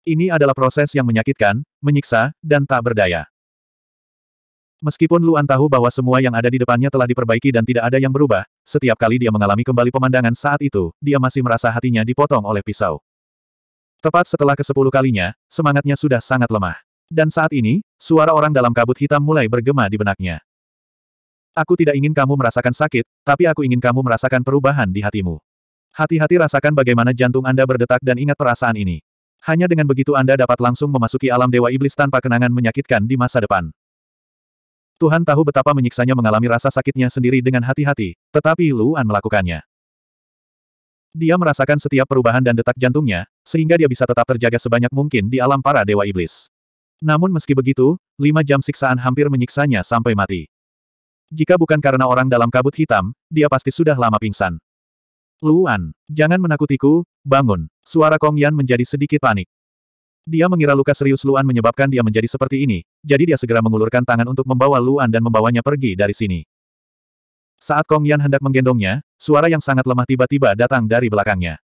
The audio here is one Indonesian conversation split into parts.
Ini adalah proses yang menyakitkan, menyiksa, dan tak berdaya. Meskipun Luan tahu bahwa semua yang ada di depannya telah diperbaiki dan tidak ada yang berubah, setiap kali dia mengalami kembali pemandangan saat itu, dia masih merasa hatinya dipotong oleh pisau. Tepat setelah ke kesepuluh kalinya, semangatnya sudah sangat lemah. Dan saat ini, suara orang dalam kabut hitam mulai bergema di benaknya. Aku tidak ingin kamu merasakan sakit, tapi aku ingin kamu merasakan perubahan di hatimu. Hati-hati rasakan bagaimana jantung Anda berdetak dan ingat perasaan ini. Hanya dengan begitu Anda dapat langsung memasuki alam Dewa Iblis tanpa kenangan menyakitkan di masa depan. Tuhan tahu betapa menyiksanya mengalami rasa sakitnya sendiri dengan hati-hati, tetapi Luan melakukannya. Dia merasakan setiap perubahan dan detak jantungnya, sehingga dia bisa tetap terjaga sebanyak mungkin di alam para Dewa Iblis. Namun meski begitu, lima jam siksaan hampir menyiksanya sampai mati. Jika bukan karena orang dalam kabut hitam, dia pasti sudah lama pingsan. Luan, jangan menakutiku, bangun. Suara Kong Yan menjadi sedikit panik. Dia mengira luka serius Luan menyebabkan dia menjadi seperti ini, jadi dia segera mengulurkan tangan untuk membawa Luan dan membawanya pergi dari sini. Saat Kong Yan hendak menggendongnya, suara yang sangat lemah tiba-tiba datang dari belakangnya.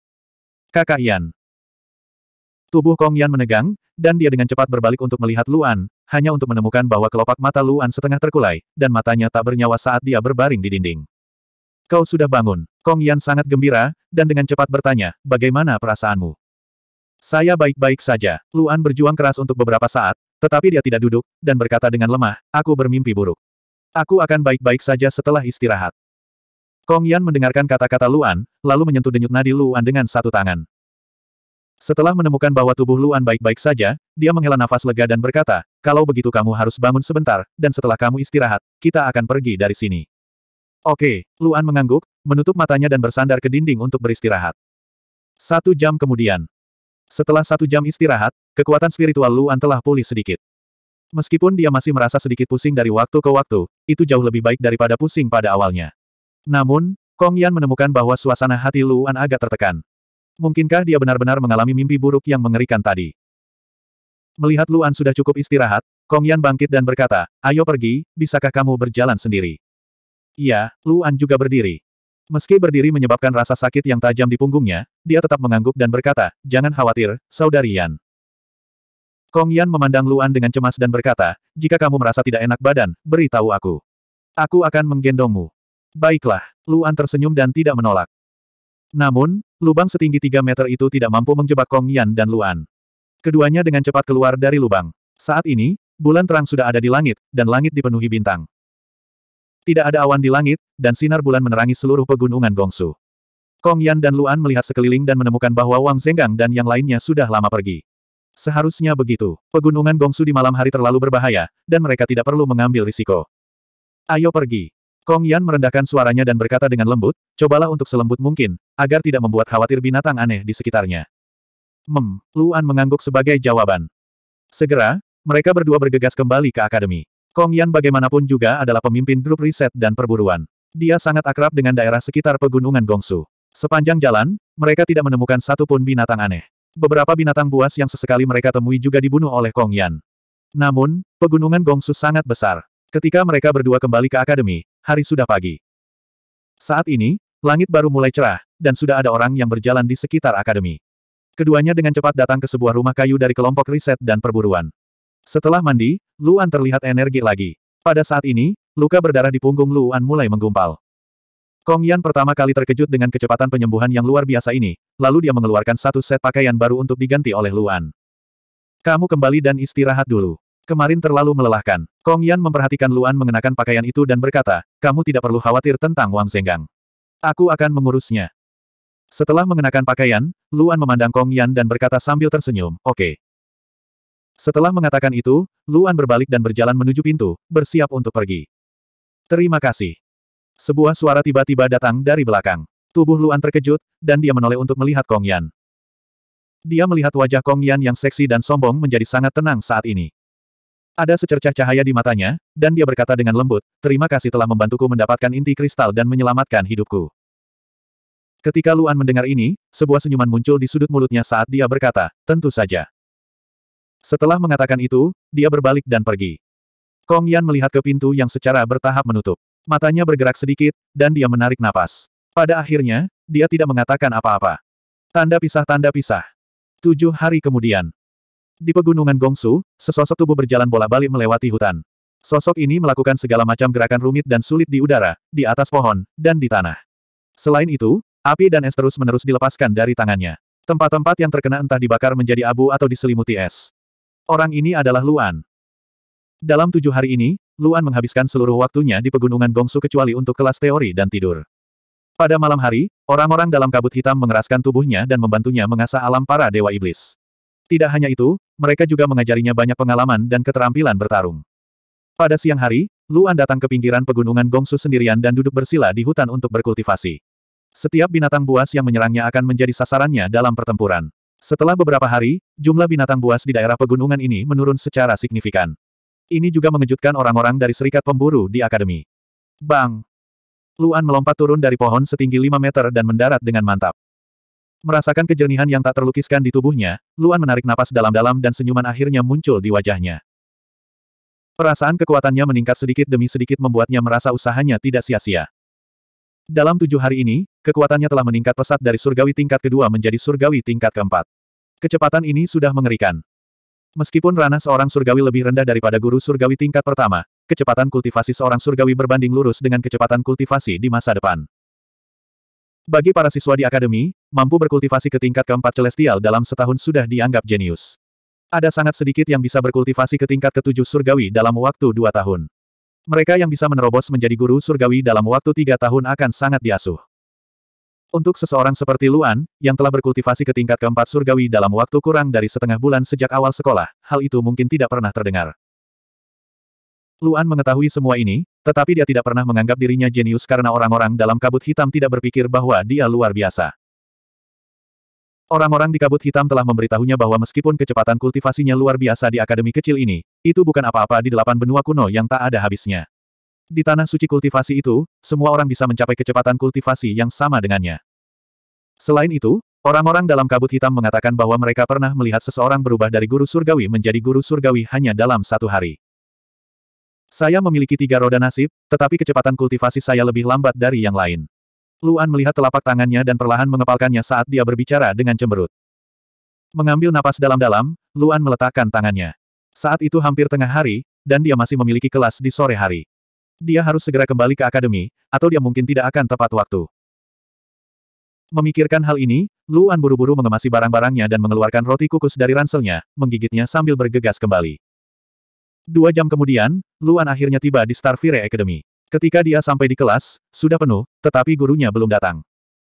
Kakak Yan. Tubuh Kong Yan menegang, dan dia dengan cepat berbalik untuk melihat Luan, hanya untuk menemukan bahwa kelopak mata Luan setengah terkulai, dan matanya tak bernyawa saat dia berbaring di dinding. Kau sudah bangun. Kong Yan sangat gembira, dan dengan cepat bertanya, bagaimana perasaanmu? Saya baik-baik saja. Luan berjuang keras untuk beberapa saat, tetapi dia tidak duduk, dan berkata dengan lemah, aku bermimpi buruk. Aku akan baik-baik saja setelah istirahat. Kong Yan mendengarkan kata-kata Luan, lalu menyentuh denyut nadi Luan dengan satu tangan. Setelah menemukan bahwa tubuh Luan baik-baik saja, dia menghela nafas lega dan berkata, kalau begitu kamu harus bangun sebentar, dan setelah kamu istirahat, kita akan pergi dari sini. Oke, Luan mengangguk, menutup matanya dan bersandar ke dinding untuk beristirahat. Satu jam kemudian. Setelah satu jam istirahat, kekuatan spiritual Luan telah pulih sedikit. Meskipun dia masih merasa sedikit pusing dari waktu ke waktu, itu jauh lebih baik daripada pusing pada awalnya. Namun, Kong Yan menemukan bahwa suasana hati Luan agak tertekan. Mungkinkah dia benar-benar mengalami mimpi buruk yang mengerikan tadi? Melihat Luan sudah cukup istirahat, Kong Yan bangkit dan berkata, ayo pergi, bisakah kamu berjalan sendiri? Iya, Luan juga berdiri. Meski berdiri menyebabkan rasa sakit yang tajam di punggungnya, dia tetap mengangguk dan berkata, jangan khawatir, saudari Yan. Kong Yan memandang Luan dengan cemas dan berkata, jika kamu merasa tidak enak badan, beritahu aku. Aku akan menggendongmu. Baiklah, Luan tersenyum dan tidak menolak. Namun, lubang setinggi 3 meter itu tidak mampu menjebak Kong Yan dan Luan. Keduanya dengan cepat keluar dari lubang. Saat ini, bulan terang sudah ada di langit, dan langit dipenuhi bintang. Tidak ada awan di langit, dan sinar bulan menerangi seluruh pegunungan Gongsu. Kong Yan dan Luan melihat sekeliling dan menemukan bahwa Wang Zenggang dan yang lainnya sudah lama pergi. Seharusnya begitu. Pegunungan Gongsu di malam hari terlalu berbahaya, dan mereka tidak perlu mengambil risiko. Ayo pergi. Kong Yan merendahkan suaranya dan berkata dengan lembut, cobalah untuk selembut mungkin, agar tidak membuat khawatir binatang aneh di sekitarnya. Mem, Luan mengangguk sebagai jawaban. Segera, mereka berdua bergegas kembali ke akademi. Kong Yan bagaimanapun juga adalah pemimpin grup riset dan perburuan. Dia sangat akrab dengan daerah sekitar pegunungan Gongsu. Sepanjang jalan, mereka tidak menemukan satupun binatang aneh. Beberapa binatang buas yang sesekali mereka temui juga dibunuh oleh Kong Yan. Namun, pegunungan Gongsu sangat besar. Ketika mereka berdua kembali ke akademi, hari sudah pagi. Saat ini, langit baru mulai cerah, dan sudah ada orang yang berjalan di sekitar akademi. Keduanya dengan cepat datang ke sebuah rumah kayu dari kelompok riset dan perburuan. Setelah mandi, Luan terlihat energi lagi. Pada saat ini, luka berdarah di punggung Luan mulai menggumpal. Kong Yan pertama kali terkejut dengan kecepatan penyembuhan yang luar biasa ini, lalu dia mengeluarkan satu set pakaian baru untuk diganti oleh Luan. Kamu kembali dan istirahat dulu. Kemarin terlalu melelahkan. Kong Yan memperhatikan Luan mengenakan pakaian itu dan berkata, kamu tidak perlu khawatir tentang Wang Zenggang. Aku akan mengurusnya. Setelah mengenakan pakaian, Luan memandang Kong Yan dan berkata sambil tersenyum, oke. Okay. Setelah mengatakan itu, Luan berbalik dan berjalan menuju pintu, bersiap untuk pergi. Terima kasih. Sebuah suara tiba-tiba datang dari belakang. Tubuh Luan terkejut, dan dia menoleh untuk melihat Kong Yan. Dia melihat wajah Kong Yan yang seksi dan sombong menjadi sangat tenang saat ini. Ada secercah cahaya di matanya, dan dia berkata dengan lembut, terima kasih telah membantuku mendapatkan inti kristal dan menyelamatkan hidupku. Ketika Luan mendengar ini, sebuah senyuman muncul di sudut mulutnya saat dia berkata, tentu saja. Setelah mengatakan itu, dia berbalik dan pergi. Kong Yan melihat ke pintu yang secara bertahap menutup. Matanya bergerak sedikit, dan dia menarik napas. Pada akhirnya, dia tidak mengatakan apa-apa. Tanda pisah-tanda pisah. Tujuh hari kemudian, di pegunungan Gongsu, sesosok tubuh berjalan bola-balik melewati hutan. Sosok ini melakukan segala macam gerakan rumit dan sulit di udara, di atas pohon, dan di tanah. Selain itu, api dan es terus-menerus dilepaskan dari tangannya. Tempat-tempat yang terkena entah dibakar menjadi abu atau diselimuti es. Orang ini adalah Luan. Dalam tujuh hari ini, Luan menghabiskan seluruh waktunya di pegunungan Gongsu kecuali untuk kelas teori dan tidur. Pada malam hari, orang-orang dalam kabut hitam mengeraskan tubuhnya dan membantunya mengasah alam para dewa iblis. Tidak hanya itu, mereka juga mengajarinya banyak pengalaman dan keterampilan bertarung. Pada siang hari, Luan datang ke pinggiran pegunungan Gongsu sendirian dan duduk bersila di hutan untuk berkultivasi. Setiap binatang buas yang menyerangnya akan menjadi sasarannya dalam pertempuran. Setelah beberapa hari, jumlah binatang buas di daerah pegunungan ini menurun secara signifikan. Ini juga mengejutkan orang-orang dari serikat pemburu di akademi. Bang! Luan melompat turun dari pohon setinggi 5 meter dan mendarat dengan mantap. Merasakan kejernihan yang tak terlukiskan di tubuhnya, Luan menarik napas dalam-dalam dan senyuman akhirnya muncul di wajahnya. Perasaan kekuatannya meningkat sedikit demi sedikit membuatnya merasa usahanya tidak sia-sia. Dalam tujuh hari ini, kekuatannya telah meningkat pesat dari surgawi tingkat kedua menjadi surgawi tingkat keempat. Kecepatan ini sudah mengerikan. Meskipun ranah seorang surgawi lebih rendah daripada guru surgawi tingkat pertama, kecepatan kultivasi seorang surgawi berbanding lurus dengan kecepatan kultivasi di masa depan. Bagi para siswa di akademi, mampu berkultivasi ke tingkat keempat celestial dalam setahun sudah dianggap jenius. Ada sangat sedikit yang bisa berkultivasi ke tingkat ketujuh surgawi dalam waktu dua tahun. Mereka yang bisa menerobos menjadi guru surgawi dalam waktu tiga tahun akan sangat diasuh. Untuk seseorang seperti Luan, yang telah berkultivasi ke tingkat keempat surgawi dalam waktu kurang dari setengah bulan sejak awal sekolah, hal itu mungkin tidak pernah terdengar. Luan mengetahui semua ini, tetapi dia tidak pernah menganggap dirinya jenius karena orang-orang dalam kabut hitam tidak berpikir bahwa dia luar biasa. Orang-orang di kabut hitam telah memberitahunya bahwa meskipun kecepatan kultivasinya luar biasa di akademi kecil ini, itu bukan apa-apa di delapan benua kuno yang tak ada habisnya. Di tanah suci kultivasi itu, semua orang bisa mencapai kecepatan kultivasi yang sama dengannya. Selain itu, orang-orang dalam kabut hitam mengatakan bahwa mereka pernah melihat seseorang berubah dari guru surgawi menjadi guru surgawi hanya dalam satu hari. Saya memiliki tiga roda nasib, tetapi kecepatan kultivasi saya lebih lambat dari yang lain. Luan melihat telapak tangannya dan perlahan mengepalkannya saat dia berbicara dengan cemberut. Mengambil napas dalam-dalam, Luan meletakkan tangannya. Saat itu hampir tengah hari, dan dia masih memiliki kelas di sore hari. Dia harus segera kembali ke akademi, atau dia mungkin tidak akan tepat waktu. Memikirkan hal ini, Luan buru-buru mengemasi barang-barangnya dan mengeluarkan roti kukus dari ranselnya, menggigitnya sambil bergegas kembali. Dua jam kemudian, Luan akhirnya tiba di Starfire Academy. Ketika dia sampai di kelas, sudah penuh, tetapi gurunya belum datang.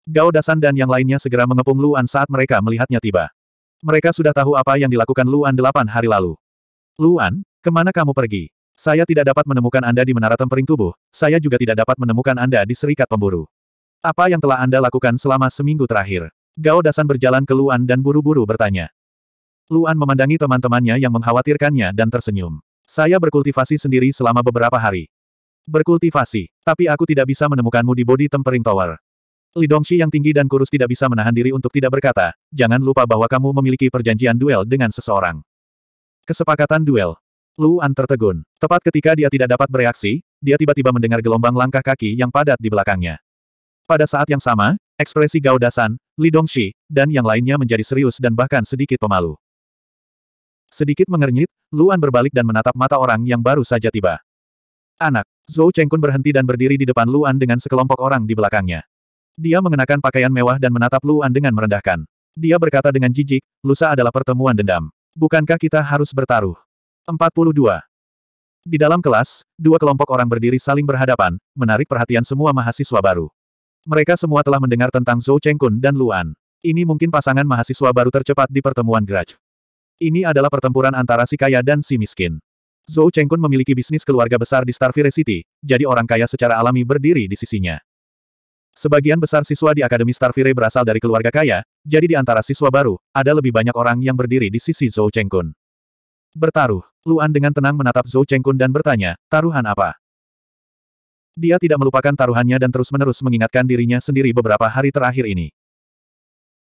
Gao Dasan dan yang lainnya segera mengepung Luan saat mereka melihatnya tiba. Mereka sudah tahu apa yang dilakukan Luan delapan hari lalu. Luan, kemana kamu pergi? Saya tidak dapat menemukan Anda di Menara Tempering Tubuh, saya juga tidak dapat menemukan Anda di Serikat Pemburu. Apa yang telah Anda lakukan selama seminggu terakhir? Gao Dasan berjalan ke Luan dan buru-buru bertanya. Luan memandangi teman-temannya yang mengkhawatirkannya dan tersenyum. Saya berkultivasi sendiri selama beberapa hari. Berkultivasi, tapi aku tidak bisa menemukanmu di body tempering tower. Lidongshi yang tinggi dan kurus tidak bisa menahan diri untuk tidak berkata, jangan lupa bahwa kamu memiliki perjanjian duel dengan seseorang. Kesepakatan duel. Luan tertegun. Tepat ketika dia tidak dapat bereaksi, dia tiba-tiba mendengar gelombang langkah kaki yang padat di belakangnya. Pada saat yang sama, ekspresi Gao Dasan, Li Dongxi, dan yang lainnya menjadi serius dan bahkan sedikit pemalu. Sedikit mengernyit, Luan berbalik dan menatap mata orang yang baru saja tiba. Anak, Zhou Chengkun berhenti dan berdiri di depan Luan dengan sekelompok orang di belakangnya. Dia mengenakan pakaian mewah dan menatap Luan dengan merendahkan. Dia berkata dengan jijik, lusa adalah pertemuan dendam. Bukankah kita harus bertaruh? 42. Di dalam kelas, dua kelompok orang berdiri saling berhadapan, menarik perhatian semua mahasiswa baru. Mereka semua telah mendengar tentang Zhou Chengkun dan Luan. Ini mungkin pasangan mahasiswa baru tercepat di pertemuan Grudge. Ini adalah pertempuran antara si kaya dan si miskin. Zhou Chengkun memiliki bisnis keluarga besar di Starfire City, jadi orang kaya secara alami berdiri di sisinya. Sebagian besar siswa di Akademi Starfire berasal dari keluarga kaya, jadi di antara siswa baru, ada lebih banyak orang yang berdiri di sisi Zhou Chengkun. Bertaruh, Luan dengan tenang menatap Zhou Chengkun dan bertanya, taruhan apa? Dia tidak melupakan taruhannya dan terus-menerus mengingatkan dirinya sendiri beberapa hari terakhir ini.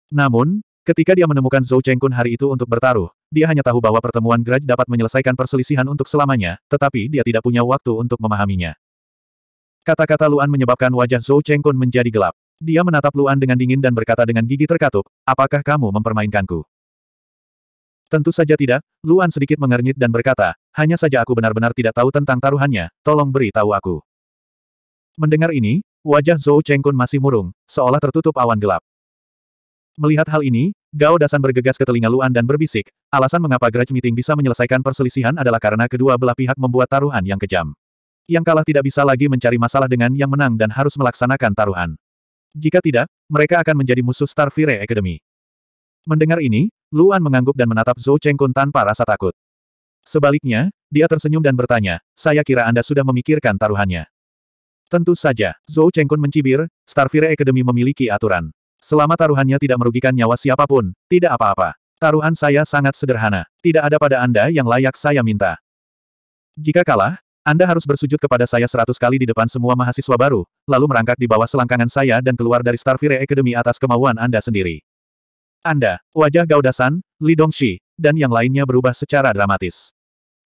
Namun, ketika dia menemukan Zhou Chengkun hari itu untuk bertaruh, dia hanya tahu bahwa pertemuan Grudge dapat menyelesaikan perselisihan untuk selamanya, tetapi dia tidak punya waktu untuk memahaminya. Kata-kata Luan menyebabkan wajah Zhou Chengkun menjadi gelap. Dia menatap Luan dengan dingin dan berkata dengan gigi terkatup, apakah kamu mempermainkanku? Tentu saja tidak, Luan sedikit mengernyit dan berkata, hanya saja aku benar-benar tidak tahu tentang taruhannya, tolong beri tahu aku. Mendengar ini, wajah Zhou Chengkun masih murung, seolah tertutup awan gelap. Melihat hal ini, Gao Dasan bergegas ke telinga Luan dan berbisik, alasan mengapa grudge meeting bisa menyelesaikan perselisihan adalah karena kedua belah pihak membuat taruhan yang kejam. Yang kalah tidak bisa lagi mencari masalah dengan yang menang dan harus melaksanakan taruhan. Jika tidak, mereka akan menjadi musuh Starfire Academy. Mendengar ini, Luan mengangguk dan menatap Zhou Chengkun tanpa rasa takut. Sebaliknya, dia tersenyum dan bertanya, saya kira Anda sudah memikirkan taruhannya. Tentu saja, Zhou Chengkun mencibir, Starfire Academy memiliki aturan. Selama taruhannya tidak merugikan nyawa siapapun, tidak apa-apa. Taruhan saya sangat sederhana. Tidak ada pada Anda yang layak saya minta. Jika kalah, Anda harus bersujud kepada saya seratus kali di depan semua mahasiswa baru, lalu merangkak di bawah selangkangan saya dan keluar dari Starfire Academy atas kemauan Anda sendiri. Anda, wajah Gaudasan, Li Dongxi, dan yang lainnya berubah secara dramatis.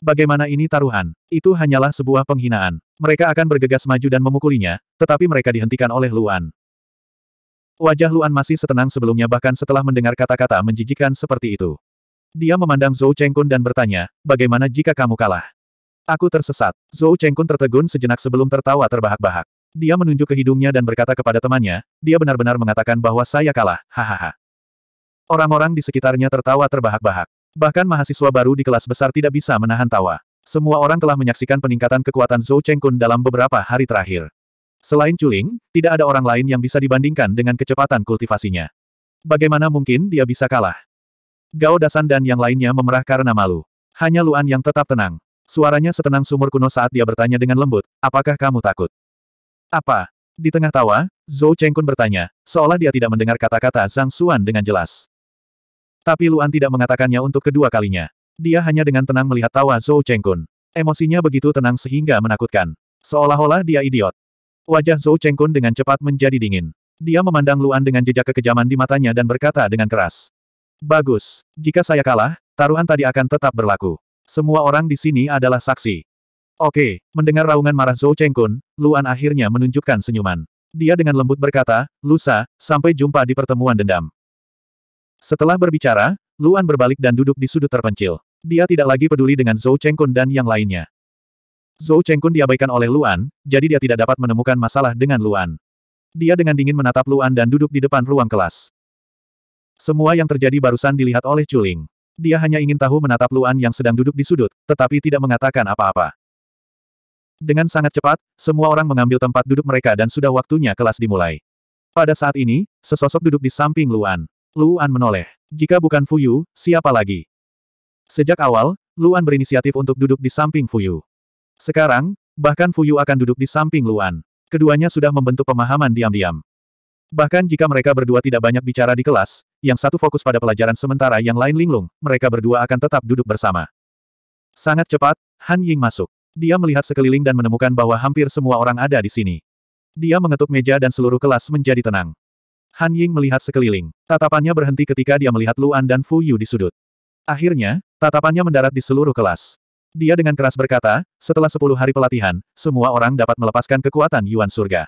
Bagaimana ini taruhan? Itu hanyalah sebuah penghinaan. Mereka akan bergegas maju dan memukulinya, tetapi mereka dihentikan oleh Luan. Wajah Luan masih setenang sebelumnya bahkan setelah mendengar kata-kata menjijikan seperti itu. Dia memandang Zhou Chengkun dan bertanya, bagaimana jika kamu kalah? Aku tersesat. Zhou Chengkun tertegun sejenak sebelum tertawa terbahak-bahak. Dia menunjuk ke hidungnya dan berkata kepada temannya, dia benar-benar mengatakan bahwa saya kalah, hahaha. Orang-orang di sekitarnya tertawa terbahak-bahak. Bahkan mahasiswa baru di kelas besar tidak bisa menahan tawa. Semua orang telah menyaksikan peningkatan kekuatan Zhou Chengkun dalam beberapa hari terakhir. Selain Chuling, tidak ada orang lain yang bisa dibandingkan dengan kecepatan kultivasinya. Bagaimana mungkin dia bisa kalah? Gao Dasan dan yang lainnya memerah karena malu. Hanya Luan yang tetap tenang. Suaranya setenang sumur kuno saat dia bertanya dengan lembut, apakah kamu takut? Apa? Di tengah tawa, Zhou Chengkun bertanya, seolah dia tidak mendengar kata-kata Zhang Xuan dengan jelas. Tapi Luan tidak mengatakannya untuk kedua kalinya. Dia hanya dengan tenang melihat tawa Zhou Chengkun. Emosinya begitu tenang sehingga menakutkan. Seolah-olah dia idiot. Wajah Zhou Chengkun dengan cepat menjadi dingin. Dia memandang Luan dengan jejak kekejaman di matanya dan berkata dengan keras. Bagus. Jika saya kalah, taruhan tadi akan tetap berlaku. Semua orang di sini adalah saksi. Oke, mendengar raungan marah Zhou Chengkun, Luan akhirnya menunjukkan senyuman. Dia dengan lembut berkata, Lusa, sampai jumpa di pertemuan dendam. Setelah berbicara, Luan berbalik dan duduk di sudut terpencil. Dia tidak lagi peduli dengan Zhou Chengkun dan yang lainnya. Zhou Chengkun diabaikan oleh Luan, jadi dia tidak dapat menemukan masalah dengan Luan. Dia dengan dingin menatap Luan dan duduk di depan ruang kelas. Semua yang terjadi barusan dilihat oleh Chuling. Dia hanya ingin tahu menatap Luan yang sedang duduk di sudut, tetapi tidak mengatakan apa-apa. Dengan sangat cepat, semua orang mengambil tempat duduk mereka dan sudah waktunya kelas dimulai. Pada saat ini, sesosok duduk di samping Luan. Luan menoleh. Jika bukan Fuyu, siapa lagi? Sejak awal, Luan berinisiatif untuk duduk di samping Fuyu. Sekarang, bahkan Fuyu akan duduk di samping Luan. Keduanya sudah membentuk pemahaman diam-diam. Bahkan jika mereka berdua tidak banyak bicara di kelas, yang satu fokus pada pelajaran sementara yang lain linglung, mereka berdua akan tetap duduk bersama. Sangat cepat, Han Ying masuk. Dia melihat sekeliling dan menemukan bahwa hampir semua orang ada di sini. Dia mengetuk meja dan seluruh kelas menjadi tenang. Han Ying melihat sekeliling. Tatapannya berhenti ketika dia melihat Luan dan Fu Yu di sudut. Akhirnya, tatapannya mendarat di seluruh kelas. Dia dengan keras berkata, setelah sepuluh hari pelatihan, semua orang dapat melepaskan kekuatan Yuan Surga.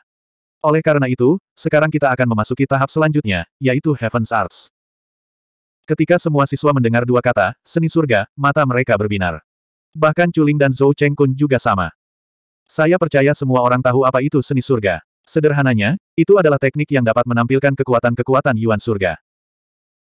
Oleh karena itu, sekarang kita akan memasuki tahap selanjutnya, yaitu Heaven's Arts. Ketika semua siswa mendengar dua kata, seni surga, mata mereka berbinar. Bahkan Chuling dan Zhou Chengkun juga sama. Saya percaya semua orang tahu apa itu seni surga. Sederhananya, itu adalah teknik yang dapat menampilkan kekuatan-kekuatan Yuan surga.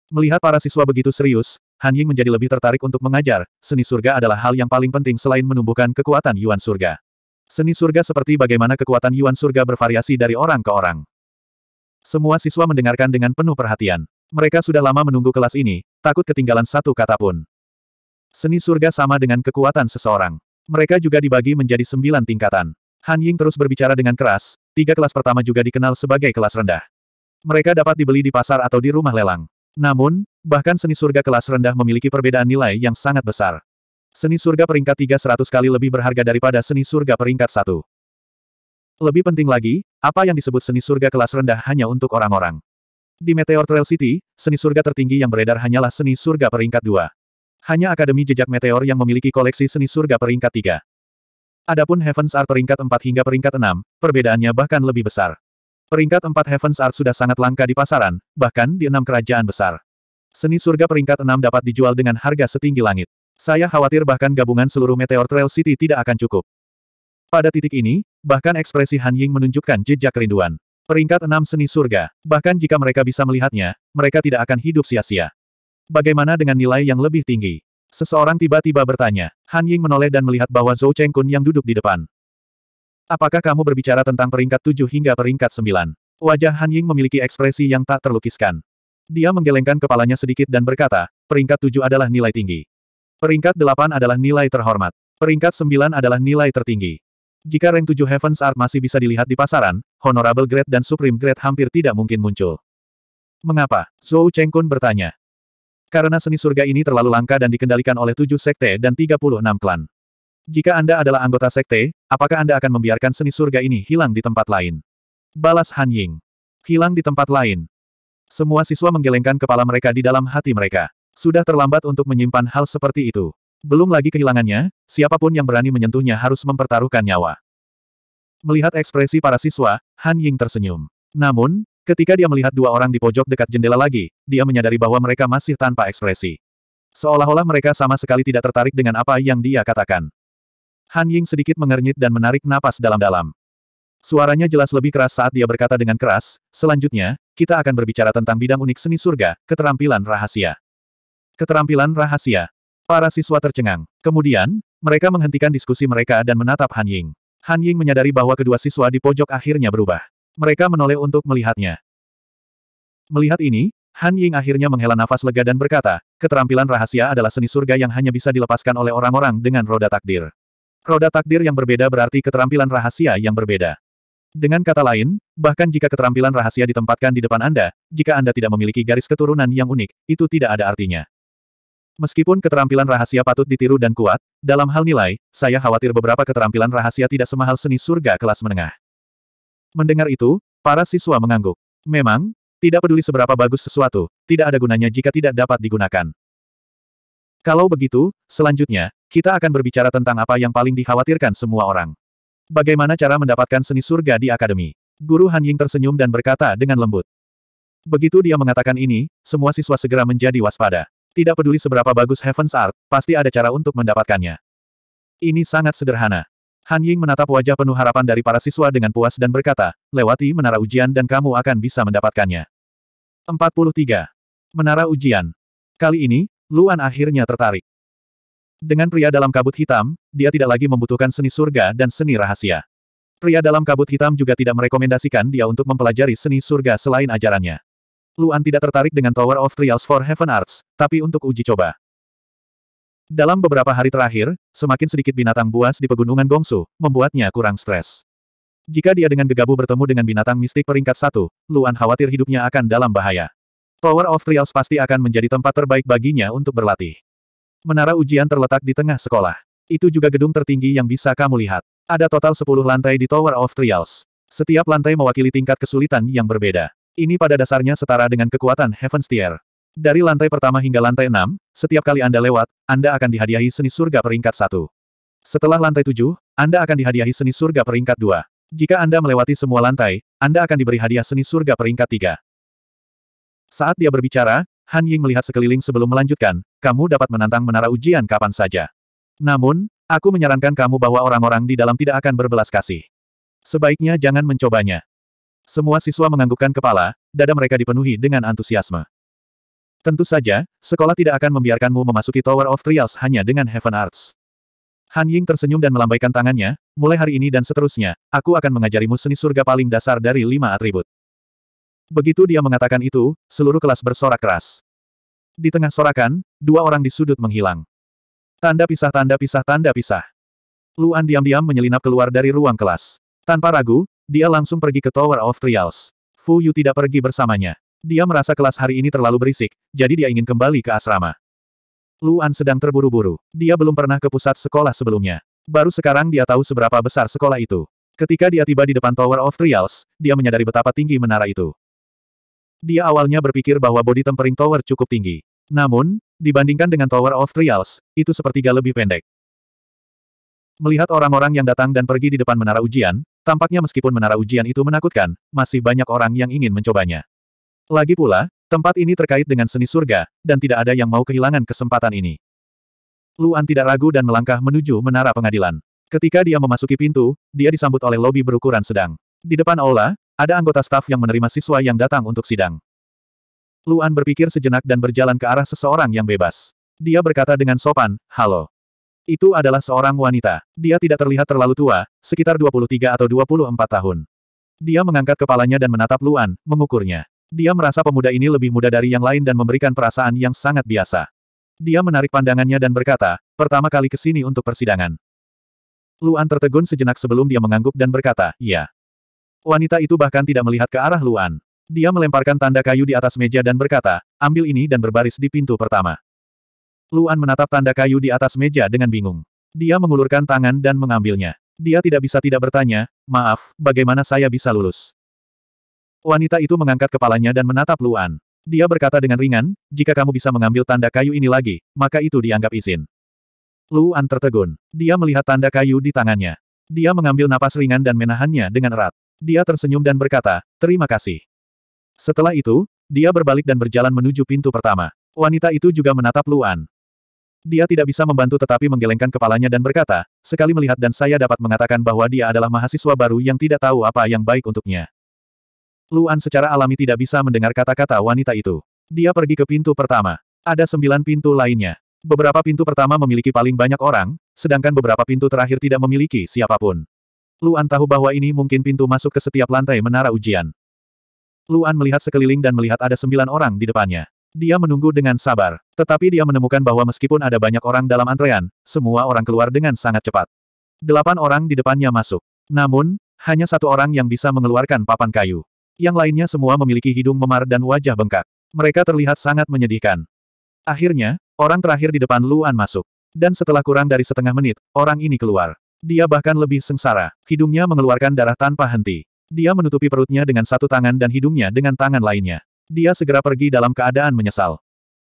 Melihat para siswa begitu serius, Han Ying menjadi lebih tertarik untuk mengajar, seni surga adalah hal yang paling penting selain menumbuhkan kekuatan Yuan surga. Seni surga seperti bagaimana kekuatan Yuan surga bervariasi dari orang ke orang. Semua siswa mendengarkan dengan penuh perhatian. Mereka sudah lama menunggu kelas ini, takut ketinggalan satu kata pun. Seni surga sama dengan kekuatan seseorang. Mereka juga dibagi menjadi sembilan tingkatan. Han Ying terus berbicara dengan keras, tiga kelas pertama juga dikenal sebagai kelas rendah. Mereka dapat dibeli di pasar atau di rumah lelang. Namun, bahkan seni surga kelas rendah memiliki perbedaan nilai yang sangat besar. Seni surga peringkat 300 kali lebih berharga daripada seni surga peringkat 1. Lebih penting lagi, apa yang disebut seni surga kelas rendah hanya untuk orang-orang. Di Meteor Trail City, seni surga tertinggi yang beredar hanyalah seni surga peringkat 2. Hanya Akademi Jejak Meteor yang memiliki koleksi seni surga peringkat 3. Adapun Heaven's Art peringkat 4 hingga peringkat 6, perbedaannya bahkan lebih besar. Peringkat 4 Heaven's Art sudah sangat langka di pasaran, bahkan di enam kerajaan besar. Seni surga peringkat 6 dapat dijual dengan harga setinggi langit. Saya khawatir bahkan gabungan seluruh Meteor Trail City tidak akan cukup. Pada titik ini, bahkan ekspresi Han Ying menunjukkan jejak kerinduan. Peringkat 6 seni surga, bahkan jika mereka bisa melihatnya, mereka tidak akan hidup sia-sia. Bagaimana dengan nilai yang lebih tinggi? Seseorang tiba-tiba bertanya. Han Ying menoleh dan melihat bahwa Zhou Cheng Kun yang duduk di depan. Apakah kamu berbicara tentang peringkat tujuh hingga peringkat sembilan? Wajah Han Ying memiliki ekspresi yang tak terlukiskan. Dia menggelengkan kepalanya sedikit dan berkata, peringkat tujuh adalah nilai tinggi. Peringkat delapan adalah nilai terhormat. Peringkat sembilan adalah nilai tertinggi. Jika rank tujuh Heaven's Art masih bisa dilihat di pasaran, Honorable Grade dan Supreme Grade hampir tidak mungkin muncul. Mengapa? Zhou Kun bertanya. Karena seni surga ini terlalu langka dan dikendalikan oleh tujuh sekte dan 36 klan. Jika Anda adalah anggota sekte, apakah Anda akan membiarkan seni surga ini hilang di tempat lain? Balas Han Ying. Hilang di tempat lain. Semua siswa menggelengkan kepala mereka di dalam hati mereka. Sudah terlambat untuk menyimpan hal seperti itu. Belum lagi kehilangannya, siapapun yang berani menyentuhnya harus mempertaruhkan nyawa. Melihat ekspresi para siswa, Han Ying tersenyum. Namun, ketika dia melihat dua orang di pojok dekat jendela lagi, dia menyadari bahwa mereka masih tanpa ekspresi. Seolah-olah mereka sama sekali tidak tertarik dengan apa yang dia katakan. Han Ying sedikit mengernyit dan menarik napas dalam-dalam. Suaranya jelas lebih keras saat dia berkata dengan keras, selanjutnya, kita akan berbicara tentang bidang unik seni surga, keterampilan rahasia. Keterampilan rahasia. Para siswa tercengang. Kemudian, mereka menghentikan diskusi mereka dan menatap Han Ying. Han Ying menyadari bahwa kedua siswa di pojok akhirnya berubah. Mereka menoleh untuk melihatnya. Melihat ini, Han Ying akhirnya menghela nafas lega dan berkata, keterampilan rahasia adalah seni surga yang hanya bisa dilepaskan oleh orang-orang dengan roda takdir. Roda takdir yang berbeda berarti keterampilan rahasia yang berbeda. Dengan kata lain, bahkan jika keterampilan rahasia ditempatkan di depan Anda, jika Anda tidak memiliki garis keturunan yang unik, itu tidak ada artinya. Meskipun keterampilan rahasia patut ditiru dan kuat, dalam hal nilai, saya khawatir beberapa keterampilan rahasia tidak semahal seni surga kelas menengah. Mendengar itu, para siswa mengangguk. Memang, tidak peduli seberapa bagus sesuatu, tidak ada gunanya jika tidak dapat digunakan. Kalau begitu, selanjutnya, kita akan berbicara tentang apa yang paling dikhawatirkan semua orang. Bagaimana cara mendapatkan seni surga di akademi? Guru Han Ying tersenyum dan berkata dengan lembut. Begitu dia mengatakan ini, semua siswa segera menjadi waspada. Tidak peduli seberapa bagus Heaven's Art, pasti ada cara untuk mendapatkannya. Ini sangat sederhana. Han Ying menatap wajah penuh harapan dari para siswa dengan puas dan berkata, lewati menara ujian dan kamu akan bisa mendapatkannya. 43. Menara Ujian Kali ini, Luan akhirnya tertarik. Dengan pria dalam kabut hitam, dia tidak lagi membutuhkan seni surga dan seni rahasia. Pria dalam kabut hitam juga tidak merekomendasikan dia untuk mempelajari seni surga selain ajarannya. Luan tidak tertarik dengan Tower of Trials for Heaven Arts, tapi untuk uji coba. Dalam beberapa hari terakhir, semakin sedikit binatang buas di pegunungan Gongsu, membuatnya kurang stres. Jika dia dengan gegabah bertemu dengan binatang mistik peringkat satu, Luan khawatir hidupnya akan dalam bahaya. Tower of Trials pasti akan menjadi tempat terbaik baginya untuk berlatih. Menara ujian terletak di tengah sekolah. Itu juga gedung tertinggi yang bisa kamu lihat. Ada total 10 lantai di Tower of Trials. Setiap lantai mewakili tingkat kesulitan yang berbeda. Ini pada dasarnya setara dengan kekuatan Heaven's Tier. Dari lantai pertama hingga lantai enam, setiap kali Anda lewat, Anda akan dihadiahi seni surga peringkat satu. Setelah lantai tujuh, Anda akan dihadiahi seni surga peringkat dua. Jika Anda melewati semua lantai, Anda akan diberi hadiah seni surga peringkat tiga. Saat dia berbicara, Han Ying melihat sekeliling sebelum melanjutkan, kamu dapat menantang menara ujian kapan saja. Namun, aku menyarankan kamu bahwa orang-orang di dalam tidak akan berbelas kasih. Sebaiknya jangan mencobanya. Semua siswa menganggukkan kepala, dada mereka dipenuhi dengan antusiasme. Tentu saja, sekolah tidak akan membiarkanmu memasuki Tower of Trials hanya dengan Heaven Arts. Han Ying tersenyum dan melambaikan tangannya, mulai hari ini dan seterusnya, aku akan mengajarimu seni surga paling dasar dari lima atribut. Begitu dia mengatakan itu, seluruh kelas bersorak keras. Di tengah sorakan, dua orang di sudut menghilang. Tanda pisah tanda pisah tanda pisah. Luan diam-diam menyelinap keluar dari ruang kelas. Tanpa ragu, dia langsung pergi ke Tower of Trials. Fu Yu tidak pergi bersamanya. Dia merasa kelas hari ini terlalu berisik, jadi dia ingin kembali ke asrama. Luan sedang terburu-buru. Dia belum pernah ke pusat sekolah sebelumnya. Baru sekarang dia tahu seberapa besar sekolah itu. Ketika dia tiba di depan Tower of Trials, dia menyadari betapa tinggi menara itu. Dia awalnya berpikir bahwa body tempering tower cukup tinggi. Namun, dibandingkan dengan Tower of Trials, itu sepertiga lebih pendek. Melihat orang-orang yang datang dan pergi di depan menara ujian, tampaknya meskipun menara ujian itu menakutkan, masih banyak orang yang ingin mencobanya. Lagi pula, tempat ini terkait dengan seni surga, dan tidak ada yang mau kehilangan kesempatan ini. Luan tidak ragu dan melangkah menuju menara pengadilan. Ketika dia memasuki pintu, dia disambut oleh lobi berukuran sedang. Di depan aula, ada anggota staf yang menerima siswa yang datang untuk sidang. Luan berpikir sejenak dan berjalan ke arah seseorang yang bebas. Dia berkata dengan sopan, Halo. Itu adalah seorang wanita. Dia tidak terlihat terlalu tua, sekitar 23 atau 24 tahun. Dia mengangkat kepalanya dan menatap Luan, mengukurnya. Dia merasa pemuda ini lebih muda dari yang lain dan memberikan perasaan yang sangat biasa. Dia menarik pandangannya dan berkata, pertama kali ke sini untuk persidangan. Luan tertegun sejenak sebelum dia mengangguk dan berkata, ya. Wanita itu bahkan tidak melihat ke arah Luan. Dia melemparkan tanda kayu di atas meja dan berkata, ambil ini dan berbaris di pintu pertama. Luan menatap tanda kayu di atas meja dengan bingung. Dia mengulurkan tangan dan mengambilnya. Dia tidak bisa tidak bertanya, maaf, bagaimana saya bisa lulus? Wanita itu mengangkat kepalanya dan menatap Luan. Dia berkata dengan ringan, jika kamu bisa mengambil tanda kayu ini lagi, maka itu dianggap izin. Luan tertegun. Dia melihat tanda kayu di tangannya. Dia mengambil napas ringan dan menahannya dengan erat. Dia tersenyum dan berkata, terima kasih. Setelah itu, dia berbalik dan berjalan menuju pintu pertama. Wanita itu juga menatap Luan. Dia tidak bisa membantu tetapi menggelengkan kepalanya dan berkata, sekali melihat dan saya dapat mengatakan bahwa dia adalah mahasiswa baru yang tidak tahu apa yang baik untuknya. Luan secara alami tidak bisa mendengar kata-kata wanita itu. Dia pergi ke pintu pertama. Ada sembilan pintu lainnya. Beberapa pintu pertama memiliki paling banyak orang, sedangkan beberapa pintu terakhir tidak memiliki siapapun. Luan tahu bahwa ini mungkin pintu masuk ke setiap lantai menara ujian. Luan melihat sekeliling dan melihat ada sembilan orang di depannya. Dia menunggu dengan sabar, tetapi dia menemukan bahwa meskipun ada banyak orang dalam antrean, semua orang keluar dengan sangat cepat. Delapan orang di depannya masuk. Namun, hanya satu orang yang bisa mengeluarkan papan kayu. Yang lainnya semua memiliki hidung memar dan wajah bengkak. Mereka terlihat sangat menyedihkan. Akhirnya, orang terakhir di depan Luan masuk. Dan setelah kurang dari setengah menit, orang ini keluar. Dia bahkan lebih sengsara, hidungnya mengeluarkan darah tanpa henti. Dia menutupi perutnya dengan satu tangan dan hidungnya dengan tangan lainnya. Dia segera pergi dalam keadaan menyesal.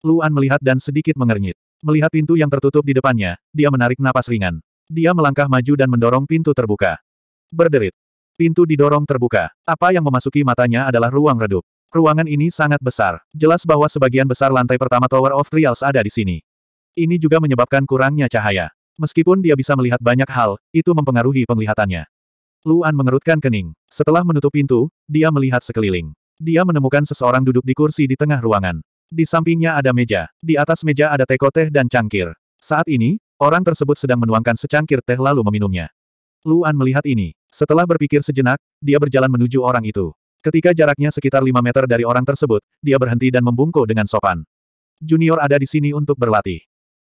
Luan melihat dan sedikit mengernyit. Melihat pintu yang tertutup di depannya, dia menarik napas ringan. Dia melangkah maju dan mendorong pintu terbuka. Berderit. Pintu didorong terbuka. Apa yang memasuki matanya adalah ruang redup. Ruangan ini sangat besar. Jelas bahwa sebagian besar lantai pertama Tower of Trials ada di sini. Ini juga menyebabkan kurangnya cahaya. Meskipun dia bisa melihat banyak hal, itu mempengaruhi penglihatannya. Luan mengerutkan kening. Setelah menutup pintu, dia melihat sekeliling. Dia menemukan seseorang duduk di kursi di tengah ruangan. Di sampingnya ada meja. Di atas meja ada teko teh dan cangkir. Saat ini, orang tersebut sedang menuangkan secangkir teh lalu meminumnya. Luan melihat ini. Setelah berpikir sejenak, dia berjalan menuju orang itu. Ketika jaraknya sekitar 5 meter dari orang tersebut, dia berhenti dan membungkuk dengan sopan. Junior ada di sini untuk berlatih.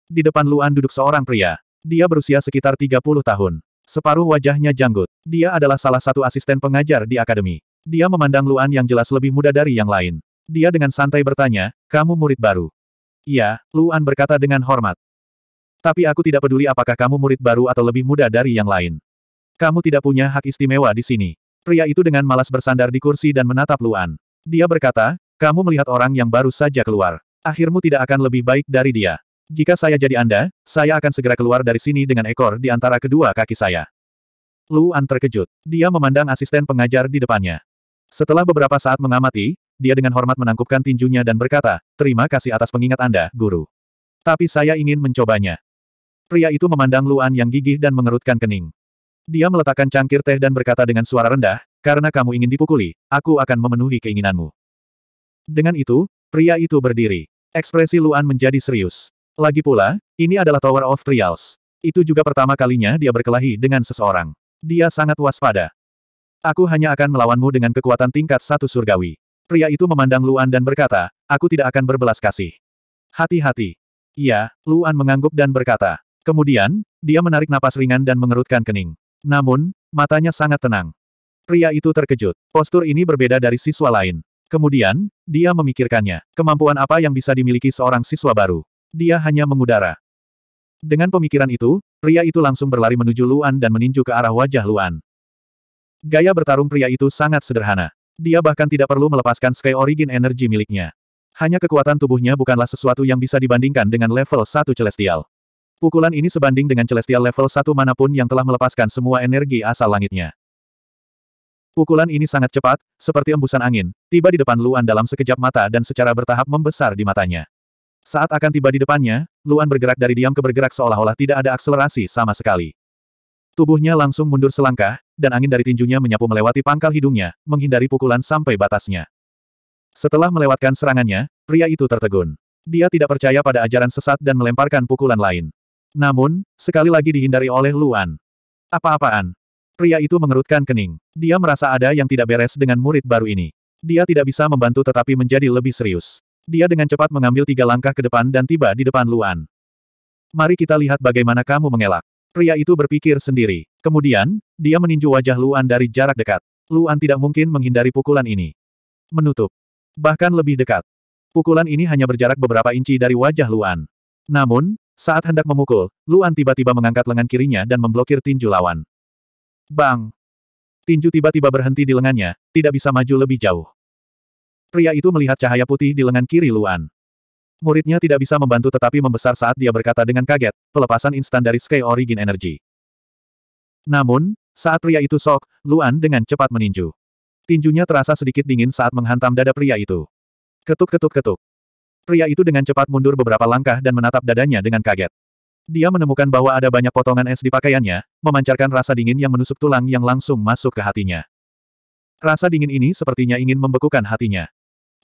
Di depan Luan duduk seorang pria. Dia berusia sekitar 30 tahun. Separuh wajahnya janggut. Dia adalah salah satu asisten pengajar di akademi. Dia memandang Luan yang jelas lebih muda dari yang lain. Dia dengan santai bertanya, kamu murid baru? Iya, Luan berkata dengan hormat. Tapi aku tidak peduli apakah kamu murid baru atau lebih muda dari yang lain. Kamu tidak punya hak istimewa di sini. Pria itu dengan malas bersandar di kursi dan menatap Luan. Dia berkata, kamu melihat orang yang baru saja keluar. Akhirmu tidak akan lebih baik dari dia. Jika saya jadi Anda, saya akan segera keluar dari sini dengan ekor di antara kedua kaki saya. Luan terkejut. Dia memandang asisten pengajar di depannya. Setelah beberapa saat mengamati, dia dengan hormat menangkupkan tinjunya dan berkata, Terima kasih atas pengingat Anda, guru. Tapi saya ingin mencobanya. Pria itu memandang Luan yang gigih dan mengerutkan kening. Dia meletakkan cangkir teh dan berkata dengan suara rendah, Karena kamu ingin dipukuli, aku akan memenuhi keinginanmu. Dengan itu, pria itu berdiri. Ekspresi Luan menjadi serius. Lagi pula, ini adalah Tower of Trials. Itu juga pertama kalinya dia berkelahi dengan seseorang. Dia sangat waspada. Aku hanya akan melawanmu dengan kekuatan tingkat satu surgawi. Pria itu memandang Luan dan berkata, aku tidak akan berbelas kasih. Hati-hati. Iya, Luan mengangguk dan berkata. Kemudian, dia menarik napas ringan dan mengerutkan kening. Namun, matanya sangat tenang. Pria itu terkejut. Postur ini berbeda dari siswa lain. Kemudian, dia memikirkannya. Kemampuan apa yang bisa dimiliki seorang siswa baru? dia hanya mengudara. Dengan pemikiran itu, pria itu langsung berlari menuju Luan dan meninju ke arah wajah Luan. Gaya bertarung pria itu sangat sederhana. Dia bahkan tidak perlu melepaskan Sky Origin Energy miliknya. Hanya kekuatan tubuhnya bukanlah sesuatu yang bisa dibandingkan dengan level 1 Celestial. Pukulan ini sebanding dengan Celestial level 1 manapun yang telah melepaskan semua energi asal langitnya. Pukulan ini sangat cepat, seperti embusan angin, tiba di depan Luan dalam sekejap mata dan secara bertahap membesar di matanya. Saat akan tiba di depannya, Luan bergerak dari diam ke bergerak seolah-olah tidak ada akselerasi sama sekali. Tubuhnya langsung mundur selangkah, dan angin dari tinjunya menyapu melewati pangkal hidungnya, menghindari pukulan sampai batasnya. Setelah melewatkan serangannya, pria itu tertegun. Dia tidak percaya pada ajaran sesat dan melemparkan pukulan lain. Namun, sekali lagi dihindari oleh Luan. Apa-apaan? Pria itu mengerutkan kening. Dia merasa ada yang tidak beres dengan murid baru ini. Dia tidak bisa membantu tetapi menjadi lebih serius. Dia dengan cepat mengambil tiga langkah ke depan dan tiba di depan Luan. Mari kita lihat bagaimana kamu mengelak. Pria itu berpikir sendiri. Kemudian, dia meninju wajah Luan dari jarak dekat. Luan tidak mungkin menghindari pukulan ini. Menutup. Bahkan lebih dekat. Pukulan ini hanya berjarak beberapa inci dari wajah Luan. Namun, saat hendak memukul, Luan tiba-tiba mengangkat lengan kirinya dan memblokir tinju lawan. Bang! Tinju tiba-tiba berhenti di lengannya, tidak bisa maju lebih jauh. Pria itu melihat cahaya putih di lengan kiri Luan. Muridnya tidak bisa membantu tetapi membesar saat dia berkata dengan kaget, pelepasan instan dari Sky Origin Energy. Namun, saat pria itu sok, Luan dengan cepat meninju. Tinjunya terasa sedikit dingin saat menghantam dada pria itu. Ketuk-ketuk-ketuk. Pria itu dengan cepat mundur beberapa langkah dan menatap dadanya dengan kaget. Dia menemukan bahwa ada banyak potongan es di pakaiannya, memancarkan rasa dingin yang menusuk tulang yang langsung masuk ke hatinya. Rasa dingin ini sepertinya ingin membekukan hatinya.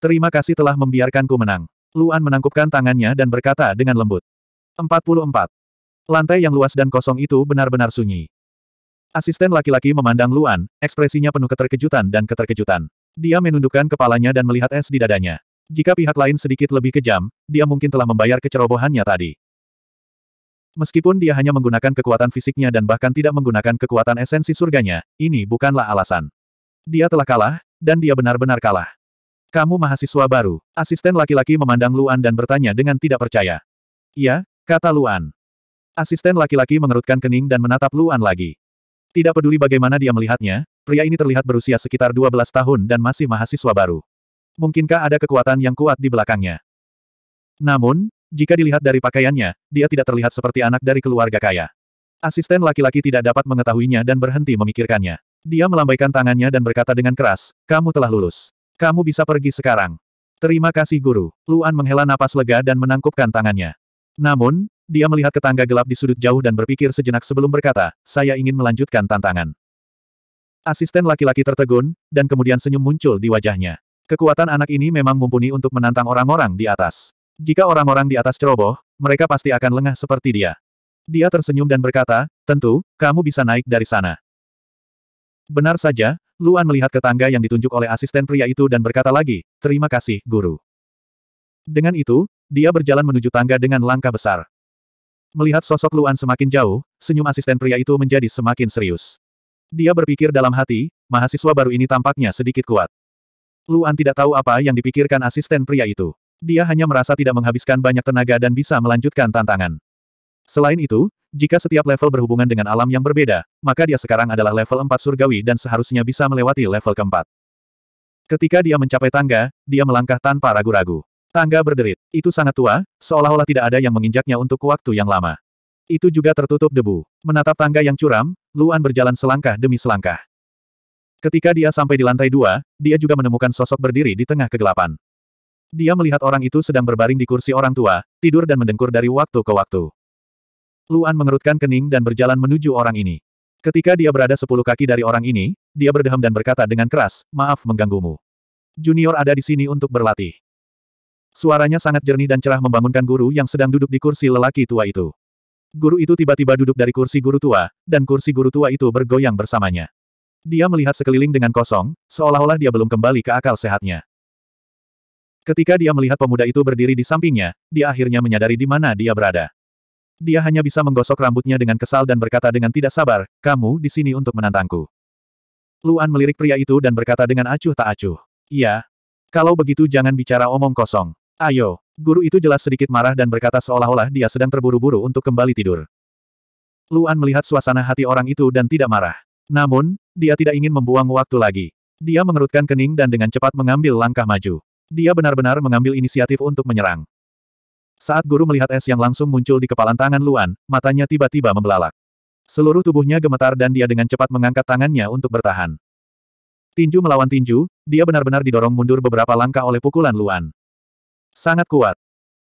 Terima kasih telah membiarkanku menang. Luan menangkupkan tangannya dan berkata dengan lembut. 44. Lantai yang luas dan kosong itu benar-benar sunyi. Asisten laki-laki memandang Luan, ekspresinya penuh keterkejutan dan keterkejutan. Dia menundukkan kepalanya dan melihat es di dadanya. Jika pihak lain sedikit lebih kejam, dia mungkin telah membayar kecerobohannya tadi. Meskipun dia hanya menggunakan kekuatan fisiknya dan bahkan tidak menggunakan kekuatan esensi surganya, ini bukanlah alasan. Dia telah kalah, dan dia benar-benar kalah. Kamu mahasiswa baru. Asisten laki-laki memandang Luan dan bertanya dengan tidak percaya. Iya, kata Luan. Asisten laki-laki mengerutkan kening dan menatap Luan lagi. Tidak peduli bagaimana dia melihatnya, pria ini terlihat berusia sekitar 12 tahun dan masih mahasiswa baru. Mungkinkah ada kekuatan yang kuat di belakangnya? Namun, jika dilihat dari pakaiannya, dia tidak terlihat seperti anak dari keluarga kaya. Asisten laki-laki tidak dapat mengetahuinya dan berhenti memikirkannya. Dia melambaikan tangannya dan berkata dengan keras, kamu telah lulus. Kamu bisa pergi sekarang. Terima kasih guru. Luan menghela napas lega dan menangkupkan tangannya. Namun, dia melihat ketangga gelap di sudut jauh dan berpikir sejenak sebelum berkata, saya ingin melanjutkan tantangan. Asisten laki-laki tertegun, dan kemudian senyum muncul di wajahnya. Kekuatan anak ini memang mumpuni untuk menantang orang-orang di atas. Jika orang-orang di atas ceroboh, mereka pasti akan lengah seperti dia. Dia tersenyum dan berkata, tentu, kamu bisa naik dari sana. Benar saja, Luan melihat ke tangga yang ditunjuk oleh asisten pria itu dan berkata lagi, terima kasih, guru. Dengan itu, dia berjalan menuju tangga dengan langkah besar. Melihat sosok Luan semakin jauh, senyum asisten pria itu menjadi semakin serius. Dia berpikir dalam hati, mahasiswa baru ini tampaknya sedikit kuat. Luan tidak tahu apa yang dipikirkan asisten pria itu. Dia hanya merasa tidak menghabiskan banyak tenaga dan bisa melanjutkan tantangan. Selain itu, jika setiap level berhubungan dengan alam yang berbeda, maka dia sekarang adalah level 4 surgawi dan seharusnya bisa melewati level keempat. Ketika dia mencapai tangga, dia melangkah tanpa ragu-ragu. Tangga berderit. Itu sangat tua, seolah-olah tidak ada yang menginjaknya untuk waktu yang lama. Itu juga tertutup debu. Menatap tangga yang curam, Luan berjalan selangkah demi selangkah. Ketika dia sampai di lantai dua, dia juga menemukan sosok berdiri di tengah kegelapan. Dia melihat orang itu sedang berbaring di kursi orang tua, tidur dan mendengkur dari waktu ke waktu. Luan mengerutkan kening dan berjalan menuju orang ini. Ketika dia berada sepuluh kaki dari orang ini, dia berdeham dan berkata dengan keras, maaf mengganggumu. Junior ada di sini untuk berlatih. Suaranya sangat jernih dan cerah membangunkan guru yang sedang duduk di kursi lelaki tua itu. Guru itu tiba-tiba duduk dari kursi guru tua, dan kursi guru tua itu bergoyang bersamanya. Dia melihat sekeliling dengan kosong, seolah-olah dia belum kembali ke akal sehatnya. Ketika dia melihat pemuda itu berdiri di sampingnya, dia akhirnya menyadari di mana dia berada. Dia hanya bisa menggosok rambutnya dengan kesal dan berkata dengan tidak sabar, kamu di sini untuk menantangku. Luan melirik pria itu dan berkata dengan acuh tak acuh. Iya. Kalau begitu jangan bicara omong kosong. Ayo. Guru itu jelas sedikit marah dan berkata seolah-olah dia sedang terburu-buru untuk kembali tidur. Luan melihat suasana hati orang itu dan tidak marah. Namun, dia tidak ingin membuang waktu lagi. Dia mengerutkan kening dan dengan cepat mengambil langkah maju. Dia benar-benar mengambil inisiatif untuk menyerang. Saat guru melihat es yang langsung muncul di kepalan tangan Luan, matanya tiba-tiba membelalak. Seluruh tubuhnya gemetar dan dia dengan cepat mengangkat tangannya untuk bertahan. Tinju melawan tinju, dia benar-benar didorong mundur beberapa langkah oleh pukulan Luan. Sangat kuat.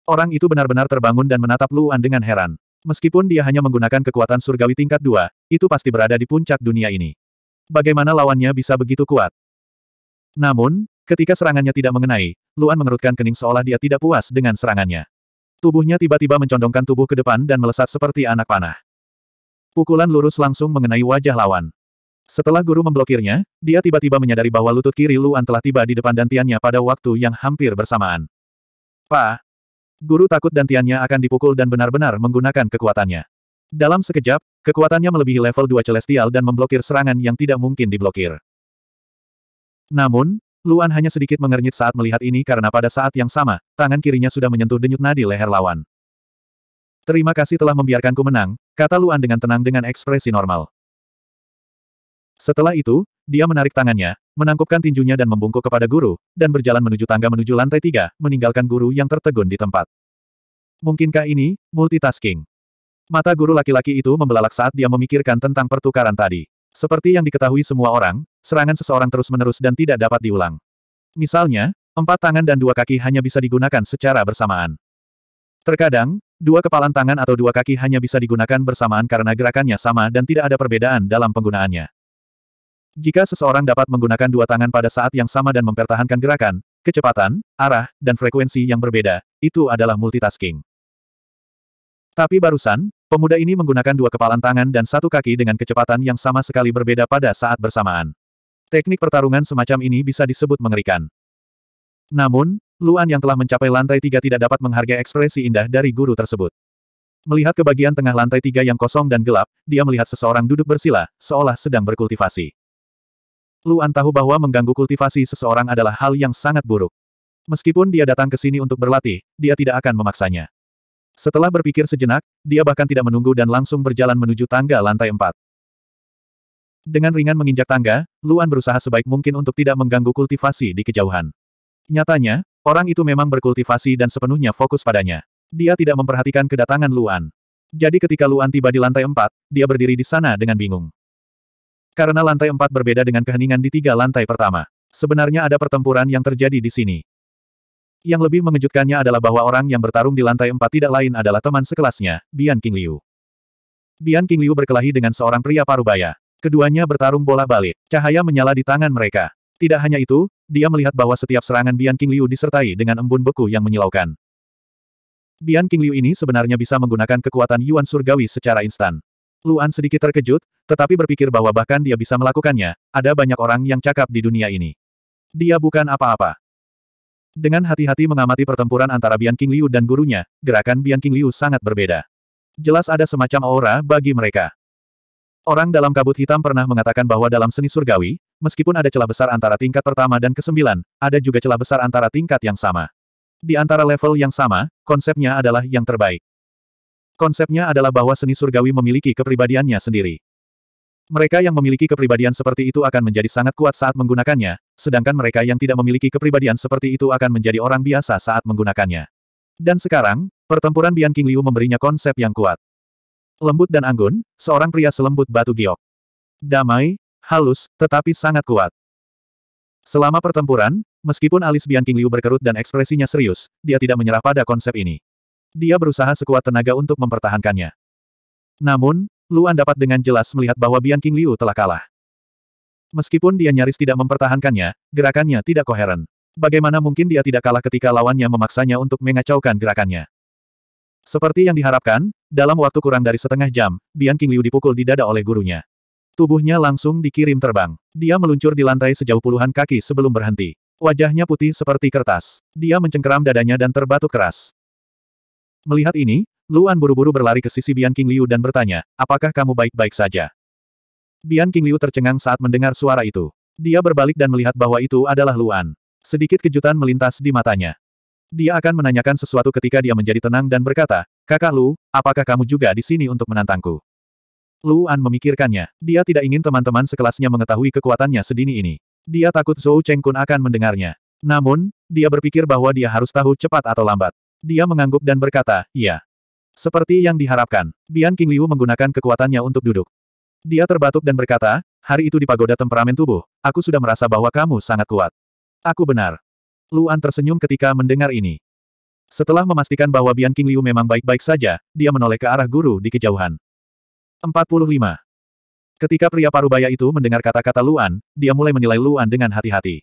Orang itu benar-benar terbangun dan menatap Luan dengan heran. Meskipun dia hanya menggunakan kekuatan surgawi tingkat dua, itu pasti berada di puncak dunia ini. Bagaimana lawannya bisa begitu kuat? Namun, ketika serangannya tidak mengenai, Luan mengerutkan kening seolah dia tidak puas dengan serangannya. Tubuhnya tiba-tiba mencondongkan tubuh ke depan dan melesat seperti anak panah. Pukulan lurus langsung mengenai wajah lawan. Setelah guru memblokirnya, dia tiba-tiba menyadari bahwa lutut kiri Luan telah tiba di depan dantiannya pada waktu yang hampir bersamaan. Pa! Guru takut dantiannya akan dipukul dan benar-benar menggunakan kekuatannya. Dalam sekejap, kekuatannya melebihi level 2 Celestial dan memblokir serangan yang tidak mungkin diblokir. Namun, Luan hanya sedikit mengernyit saat melihat ini karena pada saat yang sama, tangan kirinya sudah menyentuh denyut nadi leher lawan. Terima kasih telah membiarkanku menang, kata Luan dengan tenang dengan ekspresi normal. Setelah itu, dia menarik tangannya, menangkupkan tinjunya dan membungkuk kepada guru, dan berjalan menuju tangga menuju lantai tiga, meninggalkan guru yang tertegun di tempat. Mungkinkah ini, multitasking? Mata guru laki-laki itu membelalak saat dia memikirkan tentang pertukaran tadi. Seperti yang diketahui semua orang, serangan seseorang terus-menerus dan tidak dapat diulang. Misalnya, empat tangan dan dua kaki hanya bisa digunakan secara bersamaan. Terkadang, dua kepalan tangan atau dua kaki hanya bisa digunakan bersamaan karena gerakannya sama dan tidak ada perbedaan dalam penggunaannya. Jika seseorang dapat menggunakan dua tangan pada saat yang sama dan mempertahankan gerakan, kecepatan, arah, dan frekuensi yang berbeda, itu adalah multitasking. Tapi barusan, pemuda ini menggunakan dua kepalan tangan dan satu kaki dengan kecepatan yang sama sekali berbeda pada saat bersamaan. Teknik pertarungan semacam ini bisa disebut mengerikan. Namun, Luan yang telah mencapai lantai tiga tidak dapat menghargai ekspresi indah dari guru tersebut. Melihat ke bagian tengah lantai tiga yang kosong dan gelap, dia melihat seseorang duduk bersila, seolah sedang berkultivasi. Luan tahu bahwa mengganggu kultivasi seseorang adalah hal yang sangat buruk. Meskipun dia datang ke sini untuk berlatih, dia tidak akan memaksanya. Setelah berpikir sejenak, dia bahkan tidak menunggu dan langsung berjalan menuju tangga lantai empat. Dengan ringan menginjak tangga, Luan berusaha sebaik mungkin untuk tidak mengganggu kultivasi di kejauhan. Nyatanya, orang itu memang berkultivasi dan sepenuhnya fokus padanya. Dia tidak memperhatikan kedatangan Luan. Jadi ketika Luan tiba di lantai empat, dia berdiri di sana dengan bingung. Karena lantai empat berbeda dengan keheningan di tiga lantai pertama. Sebenarnya ada pertempuran yang terjadi di sini. Yang lebih mengejutkannya adalah bahwa orang yang bertarung di lantai empat tidak lain adalah teman sekelasnya, Bian King Liu. Bian King Liu berkelahi dengan seorang pria parubaya. Keduanya bertarung bola balik. Cahaya menyala di tangan mereka. Tidak hanya itu, dia melihat bahwa setiap serangan Bian King Liu disertai dengan embun beku yang menyilaukan. Bian King Liu ini sebenarnya bisa menggunakan kekuatan Yuan Surgawi secara instan. Luan sedikit terkejut, tetapi berpikir bahwa bahkan dia bisa melakukannya, ada banyak orang yang cakap di dunia ini. Dia bukan apa-apa. Dengan hati-hati mengamati pertempuran antara Bian King Liu dan gurunya, gerakan Bian King Liu sangat berbeda. Jelas ada semacam aura bagi mereka. Orang dalam kabut hitam pernah mengatakan bahwa dalam seni surgawi, meskipun ada celah besar antara tingkat pertama dan kesembilan, ada juga celah besar antara tingkat yang sama. Di antara level yang sama, konsepnya adalah yang terbaik. Konsepnya adalah bahwa seni surgawi memiliki kepribadiannya sendiri. Mereka yang memiliki kepribadian seperti itu akan menjadi sangat kuat saat menggunakannya, sedangkan mereka yang tidak memiliki kepribadian seperti itu akan menjadi orang biasa saat menggunakannya. Dan sekarang, pertempuran Bian King Liu memberinya konsep yang kuat. Lembut dan anggun, seorang pria selembut batu giok. Damai, halus, tetapi sangat kuat. Selama pertempuran, meskipun alis Bian King Liu berkerut dan ekspresinya serius, dia tidak menyerah pada konsep ini. Dia berusaha sekuat tenaga untuk mempertahankannya. Namun, Luan dapat dengan jelas melihat bahwa Bian King Liu telah kalah. Meskipun dia nyaris tidak mempertahankannya, gerakannya tidak koheren. Bagaimana mungkin dia tidak kalah ketika lawannya memaksanya untuk mengacaukan gerakannya? Seperti yang diharapkan, dalam waktu kurang dari setengah jam, Bian King Liu dipukul di dada oleh gurunya. Tubuhnya langsung dikirim terbang. Dia meluncur di lantai sejauh puluhan kaki sebelum berhenti. Wajahnya putih seperti kertas. Dia mencengkeram dadanya dan terbatuk keras. Melihat ini, Luan buru-buru berlari ke sisi Bian King Liu dan bertanya, apakah kamu baik-baik saja? Bian King Liu tercengang saat mendengar suara itu. Dia berbalik dan melihat bahwa itu adalah Luan. Sedikit kejutan melintas di matanya. Dia akan menanyakan sesuatu ketika dia menjadi tenang dan berkata, Kakak Lu, apakah kamu juga di sini untuk menantangku? Lu An memikirkannya. Dia tidak ingin teman-teman sekelasnya mengetahui kekuatannya sedini ini. Dia takut Zhou Cheng Kun akan mendengarnya. Namun, dia berpikir bahwa dia harus tahu cepat atau lambat. Dia mengangguk dan berkata, iya. Seperti yang diharapkan, Bian King Liu menggunakan kekuatannya untuk duduk. Dia terbatuk dan berkata, hari itu di pagoda temperamen tubuh, aku sudah merasa bahwa kamu sangat kuat. Aku benar. Luan tersenyum ketika mendengar ini. Setelah memastikan bahwa Bian King Liu memang baik-baik saja, dia menoleh ke arah guru di kejauhan. 45. Ketika pria parubaya itu mendengar kata-kata Luan, dia mulai menilai Luan dengan hati-hati.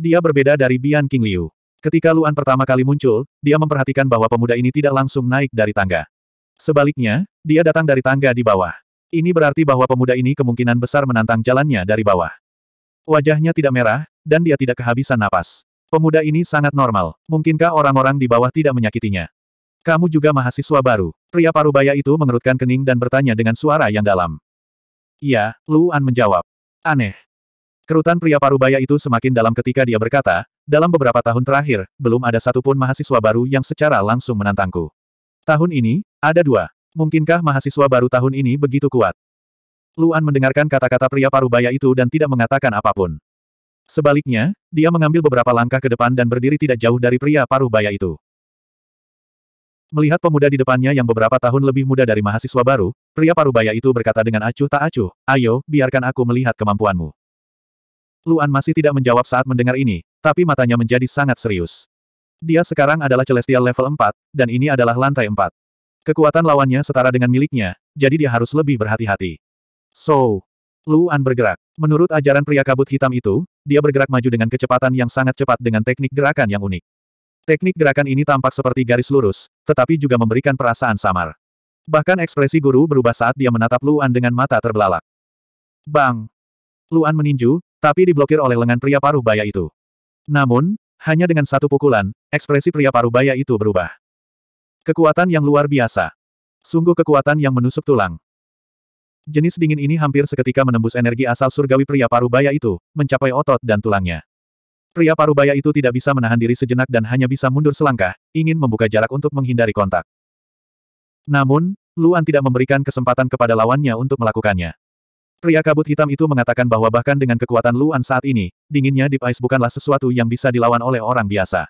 Dia berbeda dari Bian King Liu. Ketika Luan pertama kali muncul, dia memperhatikan bahwa pemuda ini tidak langsung naik dari tangga. Sebaliknya, dia datang dari tangga di bawah. Ini berarti bahwa pemuda ini kemungkinan besar menantang jalannya dari bawah. Wajahnya tidak merah, dan dia tidak kehabisan napas. Pemuda ini sangat normal. Mungkinkah orang-orang di bawah tidak menyakitinya? Kamu juga mahasiswa baru. Pria parubaya itu mengerutkan kening dan bertanya dengan suara yang dalam. Iya, Luan menjawab. Aneh. Kerutan pria parubaya itu semakin dalam ketika dia berkata, dalam beberapa tahun terakhir, belum ada satupun mahasiswa baru yang secara langsung menantangku. Tahun ini, ada dua. Mungkinkah mahasiswa baru tahun ini begitu kuat? Luan mendengarkan kata-kata pria parubaya itu dan tidak mengatakan apapun. Sebaliknya, dia mengambil beberapa langkah ke depan dan berdiri tidak jauh dari pria paruh baya itu. Melihat pemuda di depannya yang beberapa tahun lebih muda dari mahasiswa baru, pria paruh baya itu berkata dengan acuh tak acuh, ayo, biarkan aku melihat kemampuanmu. Luan masih tidak menjawab saat mendengar ini, tapi matanya menjadi sangat serius. Dia sekarang adalah Celestial level 4, dan ini adalah lantai 4. Kekuatan lawannya setara dengan miliknya, jadi dia harus lebih berhati-hati. So, Luan bergerak. Menurut ajaran pria kabut hitam itu, dia bergerak maju dengan kecepatan yang sangat cepat dengan teknik gerakan yang unik. Teknik gerakan ini tampak seperti garis lurus, tetapi juga memberikan perasaan samar. Bahkan ekspresi guru berubah saat dia menatap Luan dengan mata terbelalak. Bang! Luan meninju, tapi diblokir oleh lengan pria paruh baya itu. Namun, hanya dengan satu pukulan, ekspresi pria paruh baya itu berubah. Kekuatan yang luar biasa. Sungguh kekuatan yang menusuk tulang. Jenis dingin ini hampir seketika menembus energi asal surgawi pria parubaya itu, mencapai otot dan tulangnya. Pria parubaya itu tidak bisa menahan diri sejenak dan hanya bisa mundur selangkah, ingin membuka jarak untuk menghindari kontak. Namun, Luan tidak memberikan kesempatan kepada lawannya untuk melakukannya. Pria kabut hitam itu mengatakan bahwa bahkan dengan kekuatan Luan saat ini, dinginnya di Ice bukanlah sesuatu yang bisa dilawan oleh orang biasa.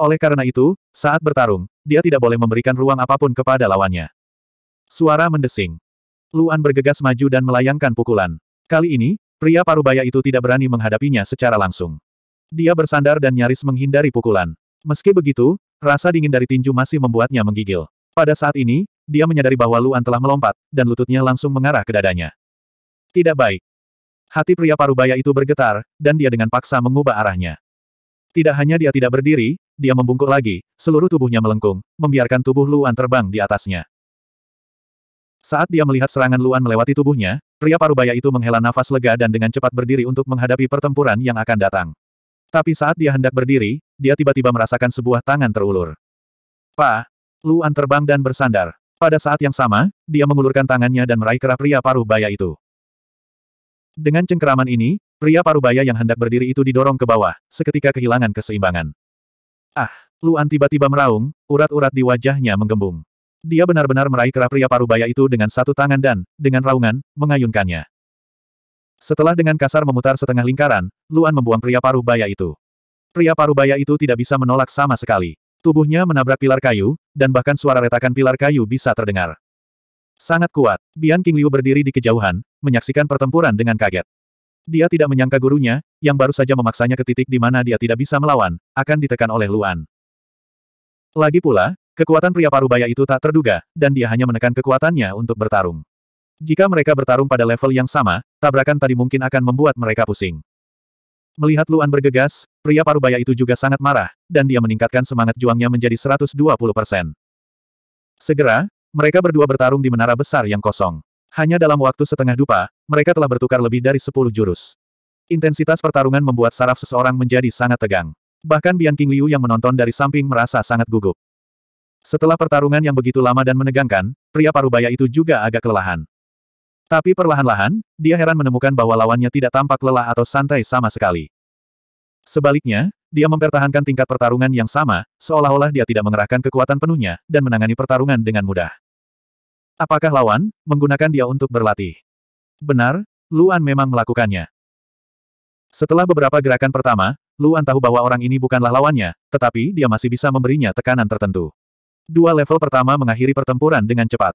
Oleh karena itu, saat bertarung, dia tidak boleh memberikan ruang apapun kepada lawannya. Suara mendesing. Luan bergegas maju dan melayangkan pukulan. Kali ini, pria parubaya itu tidak berani menghadapinya secara langsung. Dia bersandar dan nyaris menghindari pukulan. Meski begitu, rasa dingin dari tinju masih membuatnya menggigil. Pada saat ini, dia menyadari bahwa Luan telah melompat, dan lututnya langsung mengarah ke dadanya. Tidak baik. Hati pria parubaya itu bergetar, dan dia dengan paksa mengubah arahnya. Tidak hanya dia tidak berdiri, dia membungkuk lagi, seluruh tubuhnya melengkung, membiarkan tubuh Luan terbang di atasnya. Saat dia melihat serangan Luan melewati tubuhnya, pria parubaya itu menghela nafas lega dan dengan cepat berdiri untuk menghadapi pertempuran yang akan datang. Tapi saat dia hendak berdiri, dia tiba-tiba merasakan sebuah tangan terulur. Pa! Luan terbang dan bersandar. Pada saat yang sama, dia mengulurkan tangannya dan meraih kerah pria parubaya itu. Dengan cengkeraman ini, pria parubaya yang hendak berdiri itu didorong ke bawah, seketika kehilangan keseimbangan. Ah! Luan tiba-tiba meraung, urat-urat di wajahnya menggembung. Dia benar-benar meraih kerah pria parubaya itu dengan satu tangan dan, dengan raungan, mengayunkannya. Setelah dengan kasar memutar setengah lingkaran, Luan membuang pria parubaya itu. Pria parubaya itu tidak bisa menolak sama sekali. Tubuhnya menabrak pilar kayu, dan bahkan suara retakan pilar kayu bisa terdengar. Sangat kuat, Bian King Liu berdiri di kejauhan, menyaksikan pertempuran dengan kaget. Dia tidak menyangka gurunya, yang baru saja memaksanya ke titik di mana dia tidak bisa melawan, akan ditekan oleh Luan. Lagi pula, Kekuatan pria parubaya itu tak terduga, dan dia hanya menekan kekuatannya untuk bertarung. Jika mereka bertarung pada level yang sama, tabrakan tadi mungkin akan membuat mereka pusing. Melihat Luan bergegas, pria parubaya itu juga sangat marah, dan dia meningkatkan semangat juangnya menjadi 120 persen. Segera, mereka berdua bertarung di menara besar yang kosong. Hanya dalam waktu setengah dupa, mereka telah bertukar lebih dari 10 jurus. Intensitas pertarungan membuat saraf seseorang menjadi sangat tegang. Bahkan Bian King Liu yang menonton dari samping merasa sangat gugup. Setelah pertarungan yang begitu lama dan menegangkan, pria parubaya itu juga agak kelelahan. Tapi perlahan-lahan, dia heran menemukan bahwa lawannya tidak tampak lelah atau santai sama sekali. Sebaliknya, dia mempertahankan tingkat pertarungan yang sama, seolah-olah dia tidak mengerahkan kekuatan penuhnya, dan menangani pertarungan dengan mudah. Apakah lawan, menggunakan dia untuk berlatih? Benar, Luan memang melakukannya. Setelah beberapa gerakan pertama, Luan tahu bahwa orang ini bukanlah lawannya, tetapi dia masih bisa memberinya tekanan tertentu. Dua level pertama mengakhiri pertempuran dengan cepat.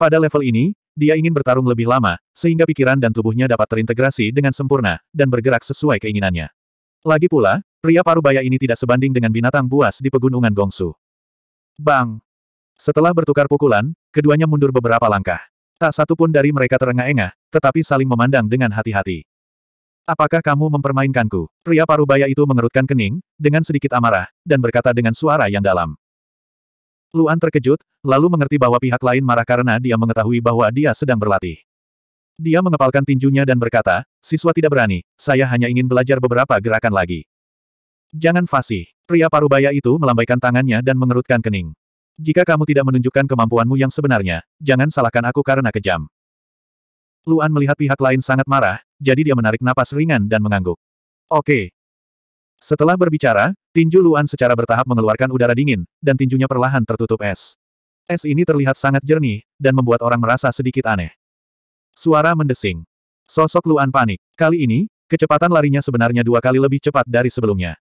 Pada level ini, dia ingin bertarung lebih lama, sehingga pikiran dan tubuhnya dapat terintegrasi dengan sempurna, dan bergerak sesuai keinginannya. Lagi pula, pria parubaya ini tidak sebanding dengan binatang buas di pegunungan Gongsu. Bang! Setelah bertukar pukulan, keduanya mundur beberapa langkah. Tak satu pun dari mereka terengah-engah, tetapi saling memandang dengan hati-hati. Apakah kamu mempermainkanku? Pria parubaya itu mengerutkan kening, dengan sedikit amarah, dan berkata dengan suara yang dalam. Luan terkejut, lalu mengerti bahwa pihak lain marah karena dia mengetahui bahwa dia sedang berlatih. Dia mengepalkan tinjunya dan berkata, siswa tidak berani, saya hanya ingin belajar beberapa gerakan lagi. Jangan fasih. Pria parubaya itu melambaikan tangannya dan mengerutkan kening. Jika kamu tidak menunjukkan kemampuanmu yang sebenarnya, jangan salahkan aku karena kejam. Luan melihat pihak lain sangat marah, jadi dia menarik napas ringan dan mengangguk. Oke, setelah berbicara, tinju Luan secara bertahap mengeluarkan udara dingin, dan tinjunya perlahan tertutup es. Es ini terlihat sangat jernih, dan membuat orang merasa sedikit aneh. Suara mendesing. Sosok Luan panik. Kali ini, kecepatan larinya sebenarnya dua kali lebih cepat dari sebelumnya.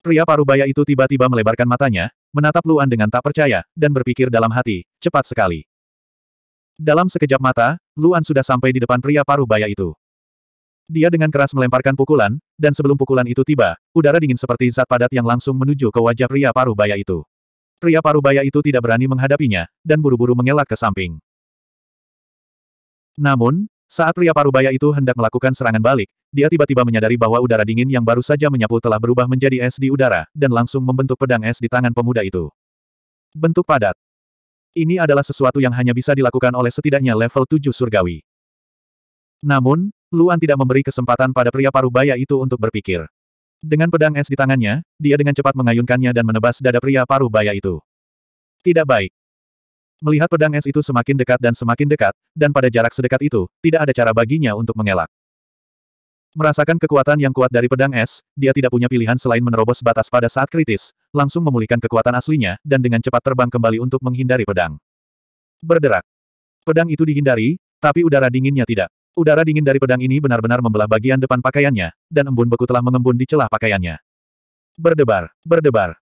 Pria parubaya itu tiba-tiba melebarkan matanya, menatap Luan dengan tak percaya, dan berpikir dalam hati, cepat sekali. Dalam sekejap mata, Luan sudah sampai di depan pria parubaya itu. Dia dengan keras melemparkan pukulan, dan sebelum pukulan itu tiba, udara dingin seperti zat padat yang langsung menuju ke wajah pria paruh baya itu. Pria paruh baya itu tidak berani menghadapinya, dan buru-buru mengelak ke samping. Namun, saat pria paruh baya itu hendak melakukan serangan balik, dia tiba-tiba menyadari bahwa udara dingin yang baru saja menyapu telah berubah menjadi es di udara, dan langsung membentuk pedang es di tangan pemuda itu. Bentuk padat. Ini adalah sesuatu yang hanya bisa dilakukan oleh setidaknya level 7 surgawi. Namun, Luan tidak memberi kesempatan pada pria paruh baya itu untuk berpikir. Dengan pedang es di tangannya, dia dengan cepat mengayunkannya dan menebas dada pria paruh baya itu. Tidak baik. Melihat pedang es itu semakin dekat dan semakin dekat, dan pada jarak sedekat itu, tidak ada cara baginya untuk mengelak. Merasakan kekuatan yang kuat dari pedang es, dia tidak punya pilihan selain menerobos batas pada saat kritis, langsung memulihkan kekuatan aslinya, dan dengan cepat terbang kembali untuk menghindari pedang. Berderak. Pedang itu dihindari, tapi udara dinginnya tidak. Udara dingin dari pedang ini benar-benar membelah bagian depan pakaiannya, dan embun beku telah mengembun di celah pakaiannya. Berdebar, berdebar.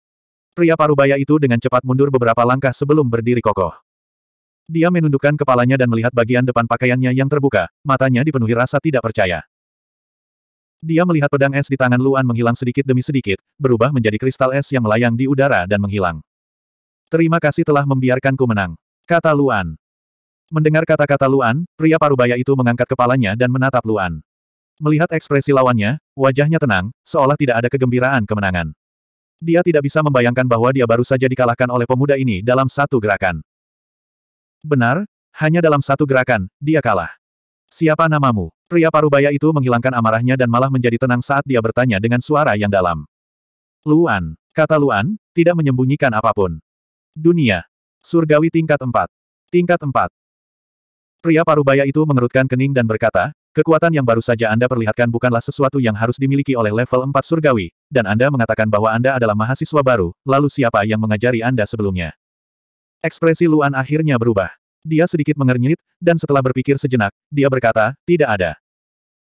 Pria parubaya itu dengan cepat mundur beberapa langkah sebelum berdiri kokoh. Dia menundukkan kepalanya dan melihat bagian depan pakaiannya yang terbuka, matanya dipenuhi rasa tidak percaya. Dia melihat pedang es di tangan Luan menghilang sedikit demi sedikit, berubah menjadi kristal es yang melayang di udara dan menghilang. Terima kasih telah membiarkanku menang, kata Luan. Mendengar kata-kata Luan, pria parubaya itu mengangkat kepalanya dan menatap Luan. Melihat ekspresi lawannya, wajahnya tenang, seolah tidak ada kegembiraan kemenangan. Dia tidak bisa membayangkan bahwa dia baru saja dikalahkan oleh pemuda ini dalam satu gerakan. Benar, hanya dalam satu gerakan, dia kalah. Siapa namamu? Pria parubaya itu menghilangkan amarahnya dan malah menjadi tenang saat dia bertanya dengan suara yang dalam. Luan, kata Luan, tidak menyembunyikan apapun. Dunia. Surgawi tingkat 4. Tingkat 4. Pria parubaya itu mengerutkan kening dan berkata, kekuatan yang baru saja Anda perlihatkan bukanlah sesuatu yang harus dimiliki oleh level 4 surgawi, dan Anda mengatakan bahwa Anda adalah mahasiswa baru, lalu siapa yang mengajari Anda sebelumnya? Ekspresi Luan akhirnya berubah. Dia sedikit mengernyit, dan setelah berpikir sejenak, dia berkata, tidak ada.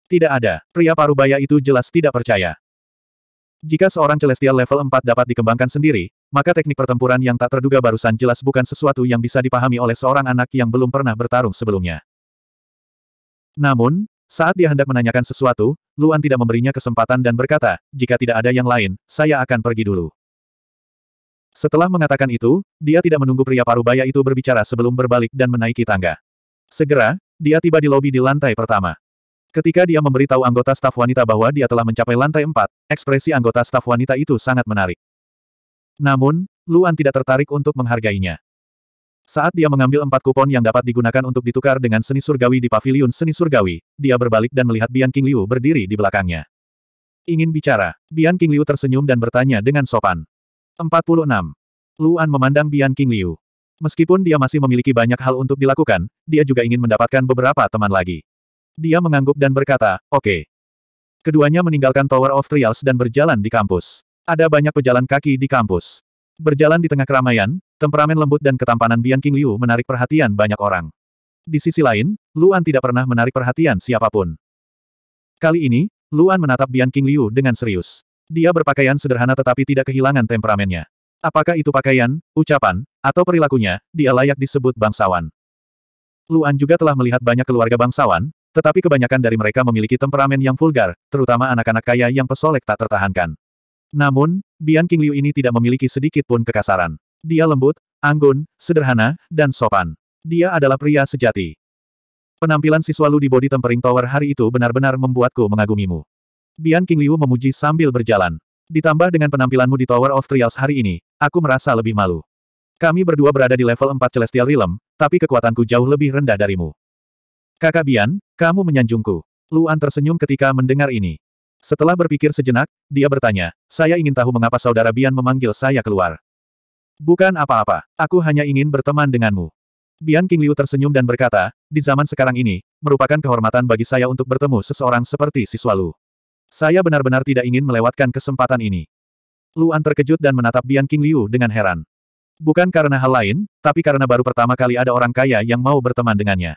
Tidak ada, pria parubaya itu jelas tidak percaya. Jika seorang Celestial level 4 dapat dikembangkan sendiri, maka teknik pertempuran yang tak terduga barusan jelas bukan sesuatu yang bisa dipahami oleh seorang anak yang belum pernah bertarung sebelumnya. Namun, saat dia hendak menanyakan sesuatu, Luan tidak memberinya kesempatan dan berkata, jika tidak ada yang lain, saya akan pergi dulu. Setelah mengatakan itu, dia tidak menunggu pria parubaya itu berbicara sebelum berbalik dan menaiki tangga. Segera, dia tiba di lobi di lantai pertama. Ketika dia memberitahu anggota staf wanita bahwa dia telah mencapai lantai empat, ekspresi anggota staf wanita itu sangat menarik. Namun, Luan tidak tertarik untuk menghargainya. Saat dia mengambil empat kupon yang dapat digunakan untuk ditukar dengan seni surgawi di paviliun seni surgawi, dia berbalik dan melihat Bian King Liu berdiri di belakangnya. Ingin bicara, Bian King Liu tersenyum dan bertanya dengan sopan. 46. Luan memandang Bian King Liu. Meskipun dia masih memiliki banyak hal untuk dilakukan, dia juga ingin mendapatkan beberapa teman lagi. Dia mengangguk dan berkata, oke. Okay. Keduanya meninggalkan Tower of Trials dan berjalan di kampus. Ada banyak pejalan kaki di kampus. Berjalan di tengah keramaian, temperamen lembut dan ketampanan Bian King Liu menarik perhatian banyak orang. Di sisi lain, Luan tidak pernah menarik perhatian siapapun. Kali ini, Luan menatap Bian King Liu dengan serius. Dia berpakaian sederhana tetapi tidak kehilangan temperamennya. Apakah itu pakaian, ucapan, atau perilakunya, dia layak disebut bangsawan. Luan juga telah melihat banyak keluarga bangsawan, tetapi kebanyakan dari mereka memiliki temperamen yang vulgar, terutama anak-anak kaya yang pesolek tak tertahankan. Namun, Bian King Liu ini tidak memiliki sedikit pun kekasaran. Dia lembut, anggun, sederhana, dan sopan. Dia adalah pria sejati. Penampilan siswa Lu di body tempering tower hari itu benar-benar membuatku mengagumimu. Bian King Liu memuji sambil berjalan. Ditambah dengan penampilanmu di Tower of Trials hari ini, aku merasa lebih malu. Kami berdua berada di level 4 Celestial Realm, tapi kekuatanku jauh lebih rendah darimu. Kakak Bian, kamu menyanjungku. Luan tersenyum ketika mendengar ini. Setelah berpikir sejenak, dia bertanya, saya ingin tahu mengapa saudara Bian memanggil saya keluar. Bukan apa-apa, aku hanya ingin berteman denganmu. Bian King Liu tersenyum dan berkata, di zaman sekarang ini, merupakan kehormatan bagi saya untuk bertemu seseorang seperti siswa Lu. Saya benar-benar tidak ingin melewatkan kesempatan ini. Luan terkejut dan menatap Bian King Liu dengan heran. Bukan karena hal lain, tapi karena baru pertama kali ada orang kaya yang mau berteman dengannya.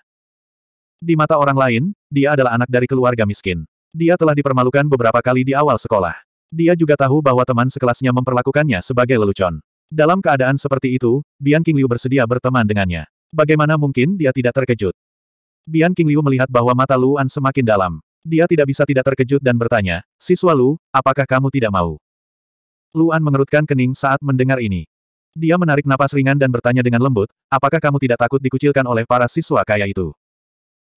Di mata orang lain, dia adalah anak dari keluarga miskin. Dia telah dipermalukan beberapa kali di awal sekolah. Dia juga tahu bahwa teman sekelasnya memperlakukannya sebagai lelucon. Dalam keadaan seperti itu, Bian King Liu bersedia berteman dengannya. Bagaimana mungkin dia tidak terkejut? Bian King Liu melihat bahwa mata Luan semakin dalam. Dia tidak bisa tidak terkejut dan bertanya, Siswa Lu, apakah kamu tidak mau? Luan mengerutkan kening saat mendengar ini. Dia menarik napas ringan dan bertanya dengan lembut, apakah kamu tidak takut dikucilkan oleh para siswa kaya itu?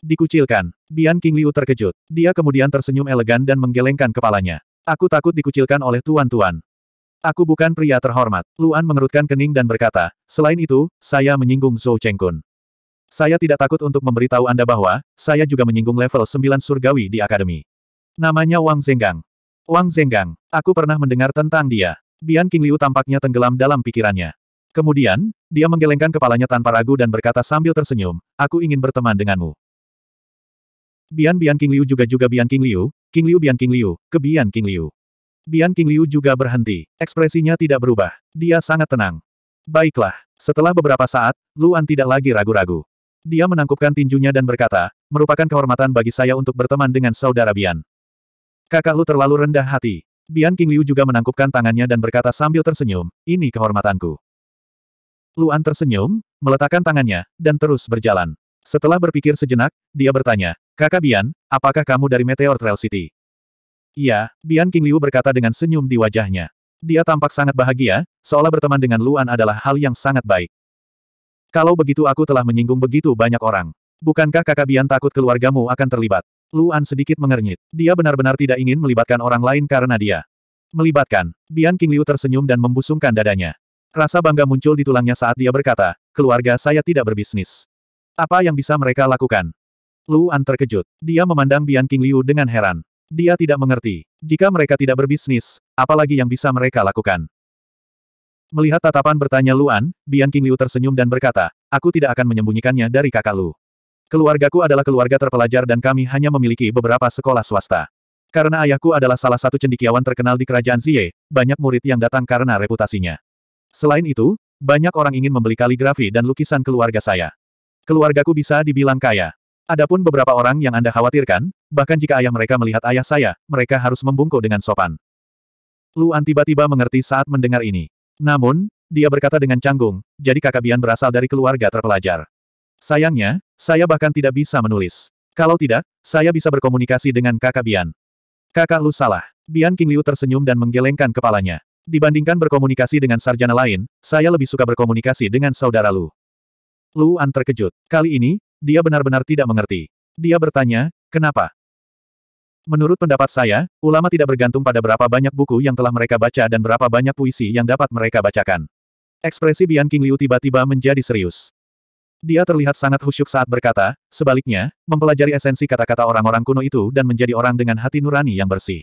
Dikucilkan. Bian King Liu terkejut. Dia kemudian tersenyum elegan dan menggelengkan kepalanya. Aku takut dikucilkan oleh tuan-tuan. Aku bukan pria terhormat. Luan mengerutkan kening dan berkata, selain itu, saya menyinggung Zhou Chengkun. Saya tidak takut untuk memberitahu Anda bahwa, saya juga menyinggung level 9 surgawi di akademi. Namanya Wang Zenggang. Wang Zenggang, aku pernah mendengar tentang dia. Bian King Liu tampaknya tenggelam dalam pikirannya. Kemudian, dia menggelengkan kepalanya tanpa ragu dan berkata sambil tersenyum, aku ingin berteman denganmu. Bian Bian King Liu juga juga Bian King Liu, King Liu Bian King Liu, ke Bian King Liu. Bian King Liu juga berhenti, ekspresinya tidak berubah, dia sangat tenang. Baiklah, setelah beberapa saat, Luan tidak lagi ragu-ragu. Dia menangkupkan tinjunya dan berkata, merupakan kehormatan bagi saya untuk berteman dengan saudara Bian. Kakak Lu terlalu rendah hati. Bian King Liu juga menangkupkan tangannya dan berkata sambil tersenyum, ini kehormatanku. Luan tersenyum, meletakkan tangannya, dan terus berjalan. Setelah berpikir sejenak, dia bertanya, Kakak Bian, apakah kamu dari Meteor Trail City? Iya, Bian King Liu berkata dengan senyum di wajahnya. Dia tampak sangat bahagia, seolah berteman dengan Luan adalah hal yang sangat baik. Kalau begitu aku telah menyinggung begitu banyak orang. Bukankah kakak Bian takut keluargamu akan terlibat? Luan sedikit mengernyit. Dia benar-benar tidak ingin melibatkan orang lain karena dia. Melibatkan. Bian King Liu tersenyum dan membusungkan dadanya. Rasa bangga muncul di tulangnya saat dia berkata, keluarga saya tidak berbisnis. Apa yang bisa mereka lakukan? Luan terkejut. Dia memandang Bian King Liu dengan heran. Dia tidak mengerti. Jika mereka tidak berbisnis, apalagi yang bisa mereka lakukan? Melihat tatapan bertanya Luan, Bian King Liu tersenyum dan berkata, aku tidak akan menyembunyikannya dari kakak Lu. Keluargaku adalah keluarga terpelajar dan kami hanya memiliki beberapa sekolah swasta. Karena ayahku adalah salah satu cendikiawan terkenal di kerajaan Zie, banyak murid yang datang karena reputasinya. Selain itu, banyak orang ingin membeli kaligrafi dan lukisan keluarga saya. Keluargaku bisa dibilang kaya. Adapun beberapa orang yang Anda khawatirkan, bahkan jika ayah mereka melihat ayah saya, mereka harus membungkuk dengan sopan. Luan tiba-tiba mengerti saat mendengar ini. Namun, dia berkata dengan canggung, jadi kakak Bian berasal dari keluarga terpelajar. Sayangnya, saya bahkan tidak bisa menulis. Kalau tidak, saya bisa berkomunikasi dengan kakak Bian. Kakak lu salah. Bian King Liu tersenyum dan menggelengkan kepalanya. Dibandingkan berkomunikasi dengan sarjana lain, saya lebih suka berkomunikasi dengan saudara Lu. Luan terkejut. Kali ini, dia benar-benar tidak mengerti. Dia bertanya, kenapa? Menurut pendapat saya, ulama tidak bergantung pada berapa banyak buku yang telah mereka baca dan berapa banyak puisi yang dapat mereka bacakan. Ekspresi Bian King Liu tiba-tiba menjadi serius. Dia terlihat sangat khusyuk saat berkata, sebaliknya, mempelajari esensi kata-kata orang-orang kuno itu dan menjadi orang dengan hati nurani yang bersih.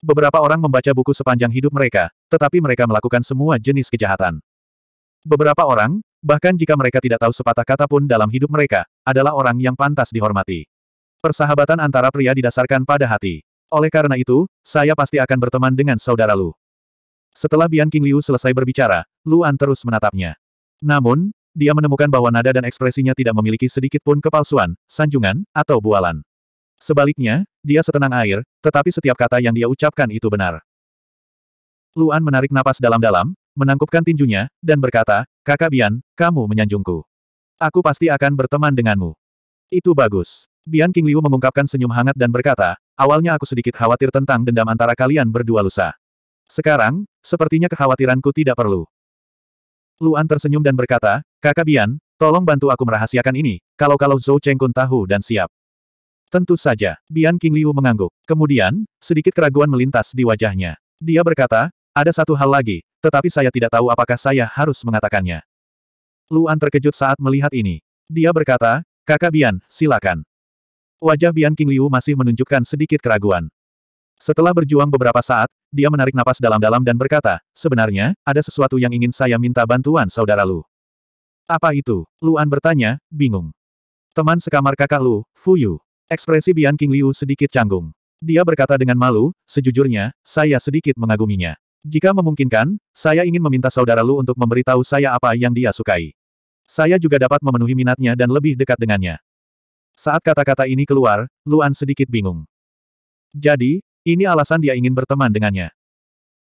Beberapa orang membaca buku sepanjang hidup mereka, tetapi mereka melakukan semua jenis kejahatan. Beberapa orang, Bahkan jika mereka tidak tahu sepatah kata pun dalam hidup mereka, adalah orang yang pantas dihormati. Persahabatan antara pria didasarkan pada hati. Oleh karena itu, saya pasti akan berteman dengan saudara Lu. Setelah Bian King Liu selesai berbicara, Luan terus menatapnya. Namun, dia menemukan bahwa nada dan ekspresinya tidak memiliki sedikit pun kepalsuan, sanjungan, atau bualan. Sebaliknya, dia setenang air, tetapi setiap kata yang dia ucapkan itu benar. Luan menarik napas dalam-dalam, menangkupkan tinjunya, dan berkata, Kakak Bian, kamu menyanjungku. Aku pasti akan berteman denganmu. Itu bagus. Bian King Liu mengungkapkan senyum hangat dan berkata, awalnya aku sedikit khawatir tentang dendam antara kalian berdua lusa. Sekarang, sepertinya kekhawatiranku tidak perlu. Luan tersenyum dan berkata, Kakak Bian, tolong bantu aku merahasiakan ini, kalau-kalau Zhou Chengkun tahu dan siap. Tentu saja, Bian King Liu mengangguk. Kemudian, sedikit keraguan melintas di wajahnya. Dia berkata, ada satu hal lagi, tetapi saya tidak tahu apakah saya harus mengatakannya. Luan terkejut saat melihat ini. Dia berkata, kakak Bian, silakan. Wajah Bian King Liu masih menunjukkan sedikit keraguan. Setelah berjuang beberapa saat, dia menarik napas dalam-dalam dan berkata, sebenarnya, ada sesuatu yang ingin saya minta bantuan saudara Lu. Apa itu? Luan bertanya, bingung. Teman sekamar kakak Lu, Fu Yu. Ekspresi Bian King Liu sedikit canggung. Dia berkata dengan malu, sejujurnya, saya sedikit mengaguminya. Jika memungkinkan, saya ingin meminta saudara Lu untuk memberitahu saya apa yang dia sukai. Saya juga dapat memenuhi minatnya dan lebih dekat dengannya. Saat kata-kata ini keluar, Luan sedikit bingung. Jadi, ini alasan dia ingin berteman dengannya.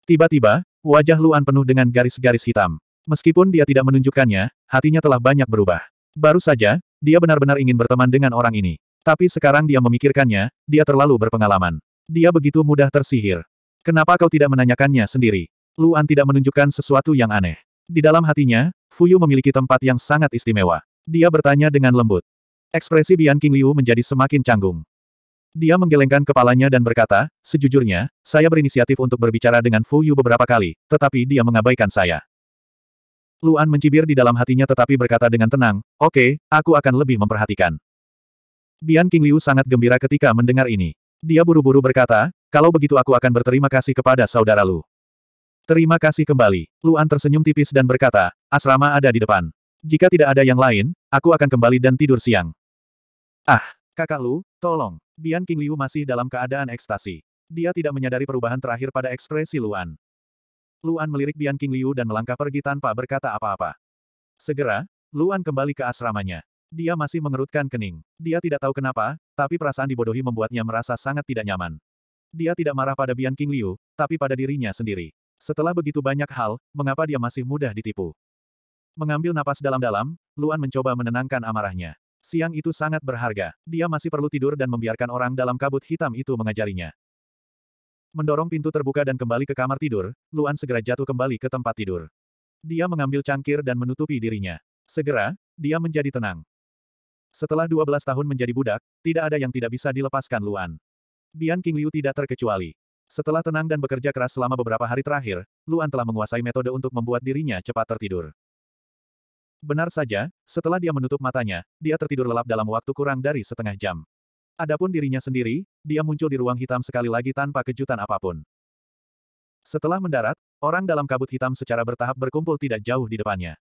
Tiba-tiba, wajah Luan penuh dengan garis-garis hitam. Meskipun dia tidak menunjukkannya, hatinya telah banyak berubah. Baru saja, dia benar-benar ingin berteman dengan orang ini. Tapi sekarang dia memikirkannya, dia terlalu berpengalaman. Dia begitu mudah tersihir. Kenapa kau tidak menanyakannya sendiri? Luan tidak menunjukkan sesuatu yang aneh. Di dalam hatinya, Fuyu memiliki tempat yang sangat istimewa. Dia bertanya dengan lembut. Ekspresi Bian King Liu menjadi semakin canggung. Dia menggelengkan kepalanya dan berkata, sejujurnya, saya berinisiatif untuk berbicara dengan Fuyu beberapa kali, tetapi dia mengabaikan saya. Luan mencibir di dalam hatinya tetapi berkata dengan tenang, oke, okay, aku akan lebih memperhatikan. Bian King Liu sangat gembira ketika mendengar ini. Dia buru-buru berkata, kalau begitu aku akan berterima kasih kepada saudara Lu. Terima kasih kembali. Luan tersenyum tipis dan berkata, asrama ada di depan. Jika tidak ada yang lain, aku akan kembali dan tidur siang. Ah, kakak Lu, tolong. Bian King Liu masih dalam keadaan ekstasi. Dia tidak menyadari perubahan terakhir pada ekspresi Luan. Luan melirik Bian King Liu dan melangkah pergi tanpa berkata apa-apa. Segera, Luan kembali ke asramanya. Dia masih mengerutkan kening. Dia tidak tahu kenapa, tapi perasaan dibodohi membuatnya merasa sangat tidak nyaman. Dia tidak marah pada Bian King Liu, tapi pada dirinya sendiri. Setelah begitu banyak hal, mengapa dia masih mudah ditipu? Mengambil napas dalam-dalam, Luan mencoba menenangkan amarahnya. Siang itu sangat berharga. Dia masih perlu tidur dan membiarkan orang dalam kabut hitam itu mengajarinya. Mendorong pintu terbuka dan kembali ke kamar tidur, Luan segera jatuh kembali ke tempat tidur. Dia mengambil cangkir dan menutupi dirinya. Segera, dia menjadi tenang. Setelah 12 tahun menjadi budak, tidak ada yang tidak bisa dilepaskan Luan. Bian King Liu tidak terkecuali. Setelah tenang dan bekerja keras selama beberapa hari terakhir, Luan telah menguasai metode untuk membuat dirinya cepat tertidur. Benar saja, setelah dia menutup matanya, dia tertidur lelap dalam waktu kurang dari setengah jam. Adapun dirinya sendiri, dia muncul di ruang hitam sekali lagi tanpa kejutan apapun. Setelah mendarat, orang dalam kabut hitam secara bertahap berkumpul tidak jauh di depannya.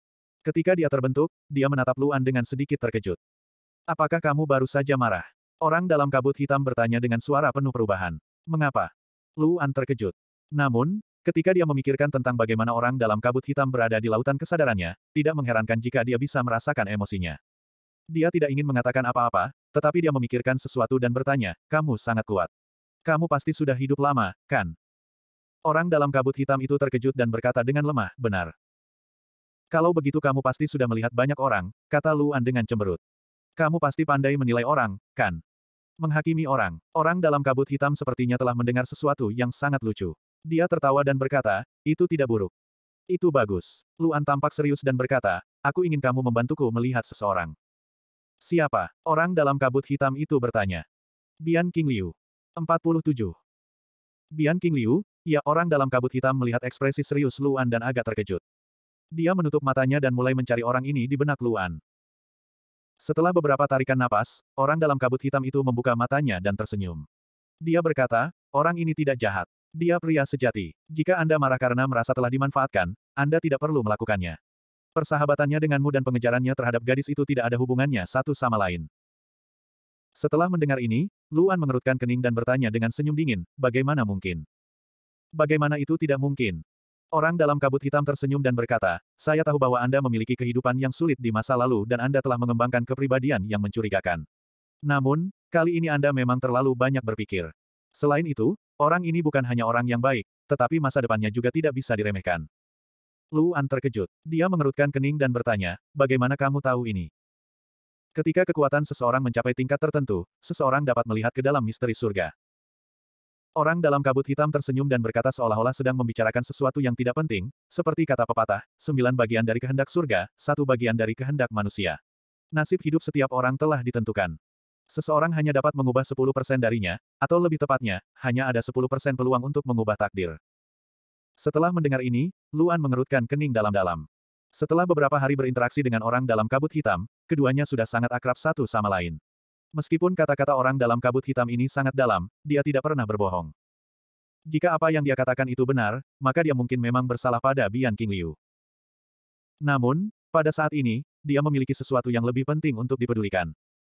Ketika dia terbentuk, dia menatap Luan dengan sedikit terkejut. Apakah kamu baru saja marah? Orang dalam kabut hitam bertanya dengan suara penuh perubahan. Mengapa? Luan terkejut. Namun, ketika dia memikirkan tentang bagaimana orang dalam kabut hitam berada di lautan kesadarannya, tidak mengherankan jika dia bisa merasakan emosinya. Dia tidak ingin mengatakan apa-apa, tetapi dia memikirkan sesuatu dan bertanya, kamu sangat kuat. Kamu pasti sudah hidup lama, kan? Orang dalam kabut hitam itu terkejut dan berkata dengan lemah, benar. Kalau begitu kamu pasti sudah melihat banyak orang, kata Luan dengan cemberut. Kamu pasti pandai menilai orang, kan? Menghakimi orang, orang dalam kabut hitam sepertinya telah mendengar sesuatu yang sangat lucu. Dia tertawa dan berkata, itu tidak buruk. Itu bagus. Luan tampak serius dan berkata, aku ingin kamu membantuku melihat seseorang. Siapa? Orang dalam kabut hitam itu bertanya. Bian King Liu. 47. Bian King Liu, ya orang dalam kabut hitam melihat ekspresi serius Luan dan agak terkejut. Dia menutup matanya dan mulai mencari orang ini di benak Luan. Setelah beberapa tarikan napas, orang dalam kabut hitam itu membuka matanya dan tersenyum. Dia berkata, orang ini tidak jahat. Dia pria sejati. Jika Anda marah karena merasa telah dimanfaatkan, Anda tidak perlu melakukannya. Persahabatannya denganmu dan pengejarannya terhadap gadis itu tidak ada hubungannya satu sama lain. Setelah mendengar ini, Luan mengerutkan kening dan bertanya dengan senyum dingin, bagaimana mungkin? Bagaimana itu tidak mungkin? Orang dalam kabut hitam tersenyum dan berkata, saya tahu bahwa Anda memiliki kehidupan yang sulit di masa lalu dan Anda telah mengembangkan kepribadian yang mencurigakan. Namun, kali ini Anda memang terlalu banyak berpikir. Selain itu, orang ini bukan hanya orang yang baik, tetapi masa depannya juga tidak bisa diremehkan. Luan terkejut. Dia mengerutkan kening dan bertanya, bagaimana kamu tahu ini? Ketika kekuatan seseorang mencapai tingkat tertentu, seseorang dapat melihat ke dalam misteri surga. Orang dalam kabut hitam tersenyum dan berkata seolah-olah sedang membicarakan sesuatu yang tidak penting, seperti kata pepatah, sembilan bagian dari kehendak surga, satu bagian dari kehendak manusia. Nasib hidup setiap orang telah ditentukan. Seseorang hanya dapat mengubah 10% darinya, atau lebih tepatnya, hanya ada 10% peluang untuk mengubah takdir. Setelah mendengar ini, Luan mengerutkan kening dalam-dalam. Setelah beberapa hari berinteraksi dengan orang dalam kabut hitam, keduanya sudah sangat akrab satu sama lain. Meskipun kata-kata orang dalam kabut hitam ini sangat dalam, dia tidak pernah berbohong. Jika apa yang dia katakan itu benar, maka dia mungkin memang bersalah pada Bian King Liu. Namun, pada saat ini, dia memiliki sesuatu yang lebih penting untuk dipedulikan.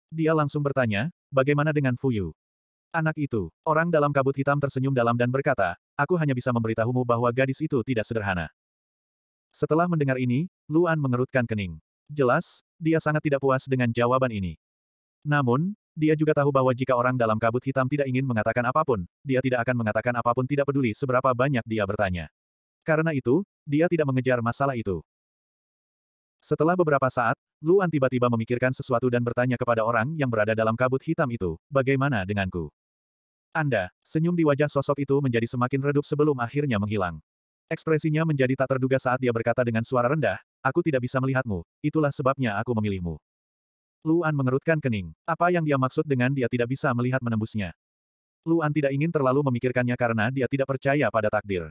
Dia langsung bertanya, bagaimana dengan Fu Yu? Anak itu, orang dalam kabut hitam tersenyum dalam dan berkata, aku hanya bisa memberitahumu bahwa gadis itu tidak sederhana. Setelah mendengar ini, Luan mengerutkan kening. Jelas, dia sangat tidak puas dengan jawaban ini. Namun, dia juga tahu bahwa jika orang dalam kabut hitam tidak ingin mengatakan apapun, dia tidak akan mengatakan apapun tidak peduli seberapa banyak dia bertanya. Karena itu, dia tidak mengejar masalah itu. Setelah beberapa saat, Luan tiba-tiba memikirkan sesuatu dan bertanya kepada orang yang berada dalam kabut hitam itu, bagaimana denganku? Anda, senyum di wajah sosok itu menjadi semakin redup sebelum akhirnya menghilang. Ekspresinya menjadi tak terduga saat dia berkata dengan suara rendah, aku tidak bisa melihatmu, itulah sebabnya aku memilihmu. Luan mengerutkan kening. Apa yang dia maksud dengan dia tidak bisa melihat menembusnya? Luan tidak ingin terlalu memikirkannya karena dia tidak percaya pada takdir.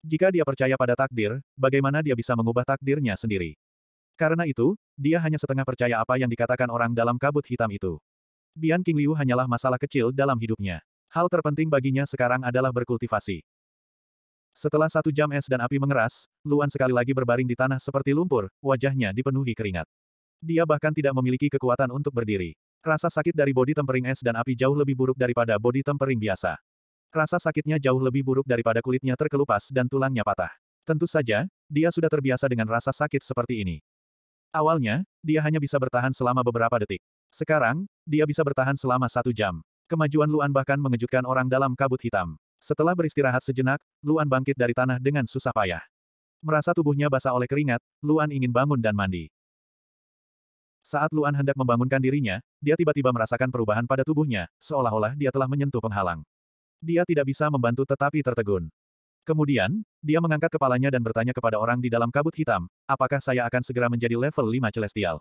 Jika dia percaya pada takdir, bagaimana dia bisa mengubah takdirnya sendiri? Karena itu, dia hanya setengah percaya apa yang dikatakan orang dalam kabut hitam itu. Bian King Liu hanyalah masalah kecil dalam hidupnya. Hal terpenting baginya sekarang adalah berkultivasi. Setelah satu jam es dan api mengeras, Luan sekali lagi berbaring di tanah seperti lumpur, wajahnya dipenuhi keringat. Dia bahkan tidak memiliki kekuatan untuk berdiri. Rasa sakit dari body tempering es dan api jauh lebih buruk daripada body tempering biasa. Rasa sakitnya jauh lebih buruk daripada kulitnya terkelupas dan tulangnya patah. Tentu saja, dia sudah terbiasa dengan rasa sakit seperti ini. Awalnya, dia hanya bisa bertahan selama beberapa detik. Sekarang, dia bisa bertahan selama satu jam. Kemajuan Luan bahkan mengejutkan orang dalam kabut hitam. Setelah beristirahat sejenak, Luan bangkit dari tanah dengan susah payah. Merasa tubuhnya basah oleh keringat, Luan ingin bangun dan mandi. Saat Luan hendak membangunkan dirinya, dia tiba-tiba merasakan perubahan pada tubuhnya, seolah-olah dia telah menyentuh penghalang. Dia tidak bisa membantu tetapi tertegun. Kemudian, dia mengangkat kepalanya dan bertanya kepada orang di dalam kabut hitam, apakah saya akan segera menjadi level 5 celestial?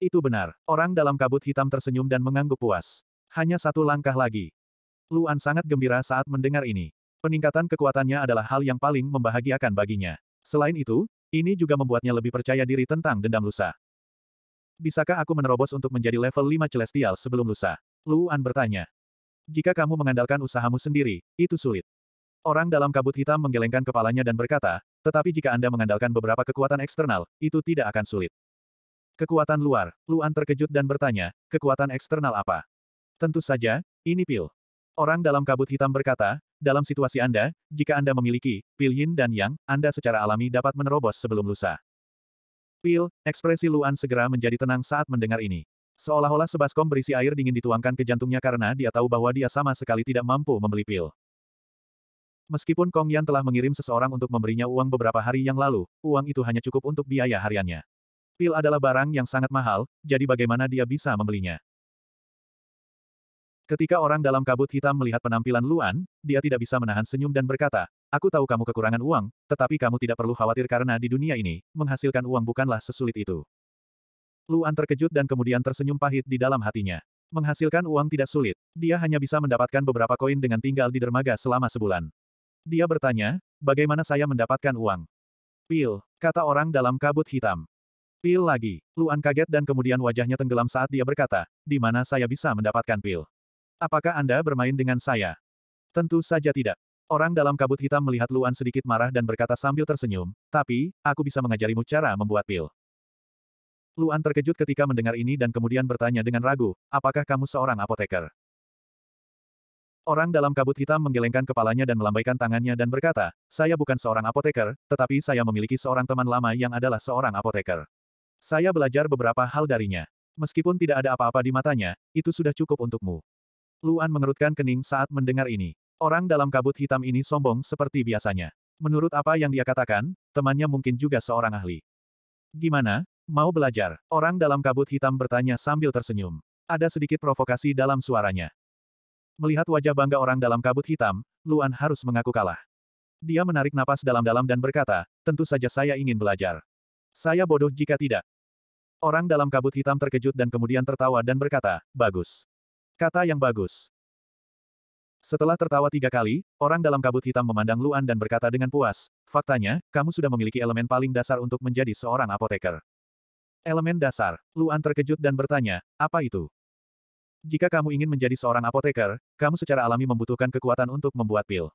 Itu benar, orang dalam kabut hitam tersenyum dan mengangguk puas. Hanya satu langkah lagi. Luan sangat gembira saat mendengar ini. Peningkatan kekuatannya adalah hal yang paling membahagiakan baginya. Selain itu, ini juga membuatnya lebih percaya diri tentang dendam lusa. Bisakah aku menerobos untuk menjadi level 5 celestial sebelum lusa? Luan bertanya. Jika kamu mengandalkan usahamu sendiri, itu sulit. Orang dalam kabut hitam menggelengkan kepalanya dan berkata, tetapi jika Anda mengandalkan beberapa kekuatan eksternal, itu tidak akan sulit. Kekuatan luar, Luan terkejut dan bertanya, kekuatan eksternal apa? Tentu saja, ini pil. Orang dalam kabut hitam berkata, dalam situasi Anda, jika Anda memiliki pil yin dan yang, Anda secara alami dapat menerobos sebelum lusa. Pil, ekspresi Luan segera menjadi tenang saat mendengar ini. Seolah-olah sebaskom berisi air dingin dituangkan ke jantungnya karena dia tahu bahwa dia sama sekali tidak mampu membeli pil. Meskipun Kong Yan telah mengirim seseorang untuk memberinya uang beberapa hari yang lalu, uang itu hanya cukup untuk biaya hariannya. Pil adalah barang yang sangat mahal, jadi bagaimana dia bisa membelinya? Ketika orang dalam kabut hitam melihat penampilan Luan, dia tidak bisa menahan senyum dan berkata, Aku tahu kamu kekurangan uang, tetapi kamu tidak perlu khawatir karena di dunia ini, menghasilkan uang bukanlah sesulit itu. Luan terkejut dan kemudian tersenyum pahit di dalam hatinya. Menghasilkan uang tidak sulit, dia hanya bisa mendapatkan beberapa koin dengan tinggal di dermaga selama sebulan. Dia bertanya, bagaimana saya mendapatkan uang? Pil, kata orang dalam kabut hitam. Pil lagi, Luan kaget dan kemudian wajahnya tenggelam saat dia berkata, di mana saya bisa mendapatkan pil? Apakah Anda bermain dengan saya? Tentu saja tidak. Orang dalam kabut hitam melihat Luan sedikit marah dan berkata sambil tersenyum, tapi, aku bisa mengajarimu cara membuat pil. Luan terkejut ketika mendengar ini dan kemudian bertanya dengan ragu, apakah kamu seorang apoteker? Orang dalam kabut hitam menggelengkan kepalanya dan melambaikan tangannya dan berkata, saya bukan seorang apoteker, tetapi saya memiliki seorang teman lama yang adalah seorang apoteker. Saya belajar beberapa hal darinya. Meskipun tidak ada apa-apa di matanya, itu sudah cukup untukmu. Luan mengerutkan kening saat mendengar ini. Orang dalam kabut hitam ini sombong seperti biasanya. Menurut apa yang dia katakan, temannya mungkin juga seorang ahli. Gimana? Mau belajar? Orang dalam kabut hitam bertanya sambil tersenyum. Ada sedikit provokasi dalam suaranya. Melihat wajah bangga orang dalam kabut hitam, Luan harus mengaku kalah. Dia menarik napas dalam-dalam dan berkata, tentu saja saya ingin belajar. Saya bodoh jika tidak. Orang dalam kabut hitam terkejut dan kemudian tertawa dan berkata, bagus. Kata yang bagus. Setelah tertawa tiga kali, orang dalam kabut hitam memandang Luan dan berkata dengan puas, faktanya, kamu sudah memiliki elemen paling dasar untuk menjadi seorang apoteker. Elemen dasar, Luan terkejut dan bertanya, apa itu? Jika kamu ingin menjadi seorang apoteker, kamu secara alami membutuhkan kekuatan untuk membuat pil.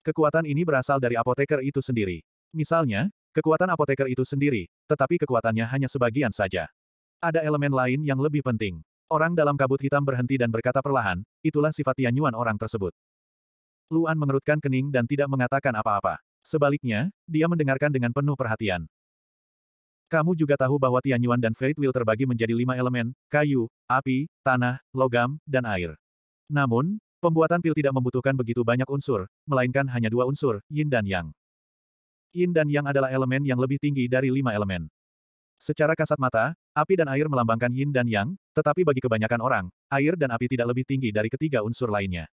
Kekuatan ini berasal dari apoteker itu sendiri. Misalnya, kekuatan apoteker itu sendiri, tetapi kekuatannya hanya sebagian saja. Ada elemen lain yang lebih penting. Orang dalam kabut hitam berhenti dan berkata perlahan, itulah sifat Tianyuan orang tersebut. Luan mengerutkan kening dan tidak mengatakan apa-apa. Sebaliknya, dia mendengarkan dengan penuh perhatian. Kamu juga tahu bahwa Tianyuan dan Fate Will terbagi menjadi lima elemen, kayu, api, tanah, logam, dan air. Namun, pembuatan pil tidak membutuhkan begitu banyak unsur, melainkan hanya dua unsur, yin dan yang. Yin dan yang adalah elemen yang lebih tinggi dari lima elemen. Secara kasat mata, api dan air melambangkan yin dan yang, tetapi bagi kebanyakan orang, air dan api tidak lebih tinggi dari ketiga unsur lainnya.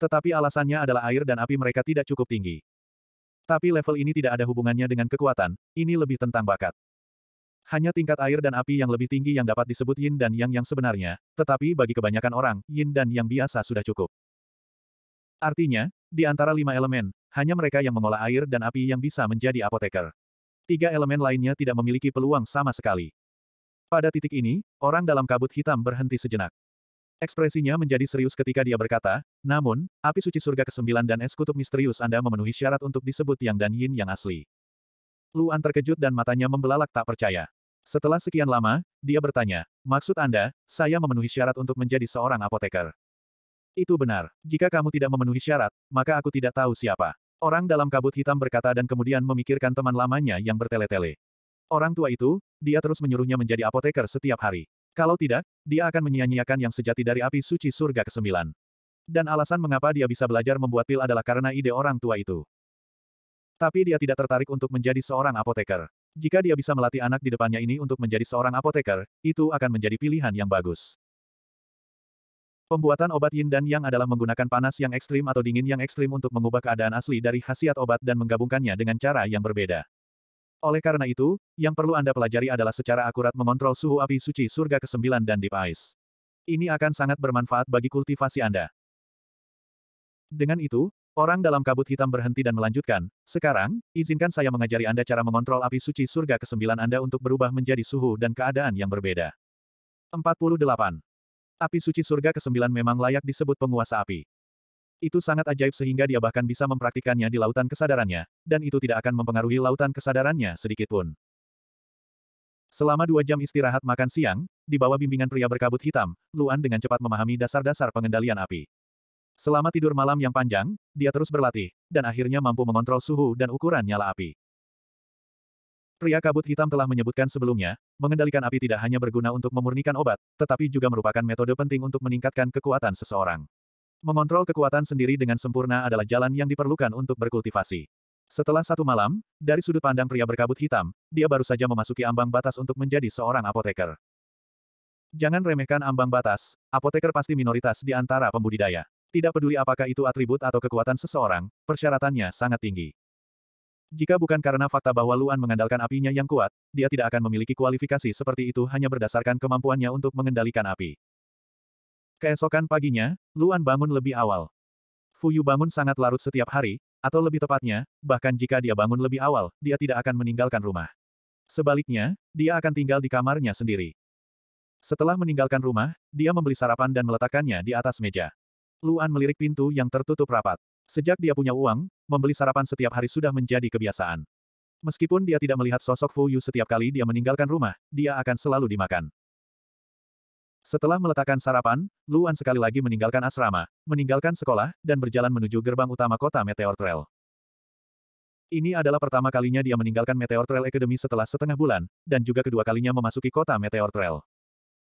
Tetapi alasannya adalah air dan api mereka tidak cukup tinggi. Tapi level ini tidak ada hubungannya dengan kekuatan, ini lebih tentang bakat. Hanya tingkat air dan api yang lebih tinggi yang dapat disebut yin dan yang yang sebenarnya, tetapi bagi kebanyakan orang, yin dan yang biasa sudah cukup. Artinya, di antara lima elemen, hanya mereka yang mengolah air dan api yang bisa menjadi apoteker tiga elemen lainnya tidak memiliki peluang sama sekali. Pada titik ini, orang dalam kabut hitam berhenti sejenak. Ekspresinya menjadi serius ketika dia berkata, namun, api suci surga ke-9 dan es kutub misterius Anda memenuhi syarat untuk disebut yang dan yin yang asli. Luan terkejut dan matanya membelalak tak percaya. Setelah sekian lama, dia bertanya, maksud Anda, saya memenuhi syarat untuk menjadi seorang apoteker. Itu benar. Jika kamu tidak memenuhi syarat, maka aku tidak tahu siapa. Orang dalam kabut hitam berkata dan kemudian memikirkan teman lamanya yang bertele-tele. Orang tua itu, dia terus menyuruhnya menjadi apoteker setiap hari. Kalau tidak, dia akan menyia-nyiakan yang sejati dari api suci surga ke-9. Dan alasan mengapa dia bisa belajar membuat pil adalah karena ide orang tua itu. Tapi dia tidak tertarik untuk menjadi seorang apoteker. Jika dia bisa melatih anak di depannya ini untuk menjadi seorang apoteker, itu akan menjadi pilihan yang bagus. Pembuatan obat yin dan yang adalah menggunakan panas yang ekstrim atau dingin yang ekstrim untuk mengubah keadaan asli dari khasiat obat dan menggabungkannya dengan cara yang berbeda. Oleh karena itu, yang perlu Anda pelajari adalah secara akurat mengontrol suhu api suci surga ke-9 dan deep ice. Ini akan sangat bermanfaat bagi kultivasi Anda. Dengan itu, orang dalam kabut hitam berhenti dan melanjutkan, sekarang, izinkan saya mengajari Anda cara mengontrol api suci surga ke-9 Anda untuk berubah menjadi suhu dan keadaan yang berbeda. 48. Api suci surga ke-9 memang layak disebut penguasa api. Itu sangat ajaib sehingga dia bahkan bisa mempraktikannya di lautan kesadarannya, dan itu tidak akan mempengaruhi lautan kesadarannya sedikitpun. Selama dua jam istirahat makan siang, di bawah bimbingan pria berkabut hitam, Luan dengan cepat memahami dasar-dasar pengendalian api. Selama tidur malam yang panjang, dia terus berlatih, dan akhirnya mampu mengontrol suhu dan ukuran nyala api. Pria kabut hitam telah menyebutkan sebelumnya, mengendalikan api tidak hanya berguna untuk memurnikan obat, tetapi juga merupakan metode penting untuk meningkatkan kekuatan seseorang. Mengontrol kekuatan sendiri dengan sempurna adalah jalan yang diperlukan untuk berkultivasi. Setelah satu malam, dari sudut pandang pria berkabut hitam, dia baru saja memasuki ambang batas untuk menjadi seorang apoteker. Jangan remehkan ambang batas, apoteker pasti minoritas di antara pembudidaya. Tidak peduli apakah itu atribut atau kekuatan seseorang, persyaratannya sangat tinggi. Jika bukan karena fakta bahwa Luan mengandalkan apinya yang kuat, dia tidak akan memiliki kualifikasi seperti itu hanya berdasarkan kemampuannya untuk mengendalikan api. Keesokan paginya, Luan bangun lebih awal. Fuyu bangun sangat larut setiap hari, atau lebih tepatnya, bahkan jika dia bangun lebih awal, dia tidak akan meninggalkan rumah. Sebaliknya, dia akan tinggal di kamarnya sendiri. Setelah meninggalkan rumah, dia membeli sarapan dan meletakkannya di atas meja. Luan melirik pintu yang tertutup rapat. Sejak dia punya uang, membeli sarapan setiap hari sudah menjadi kebiasaan. Meskipun dia tidak melihat sosok Fu Yu setiap kali dia meninggalkan rumah, dia akan selalu dimakan. Setelah meletakkan sarapan, Luan sekali lagi meninggalkan asrama, meninggalkan sekolah, dan berjalan menuju gerbang utama kota Meteor Trail. Ini adalah pertama kalinya dia meninggalkan Meteor Trail Academy setelah setengah bulan, dan juga kedua kalinya memasuki kota Meteor Trail.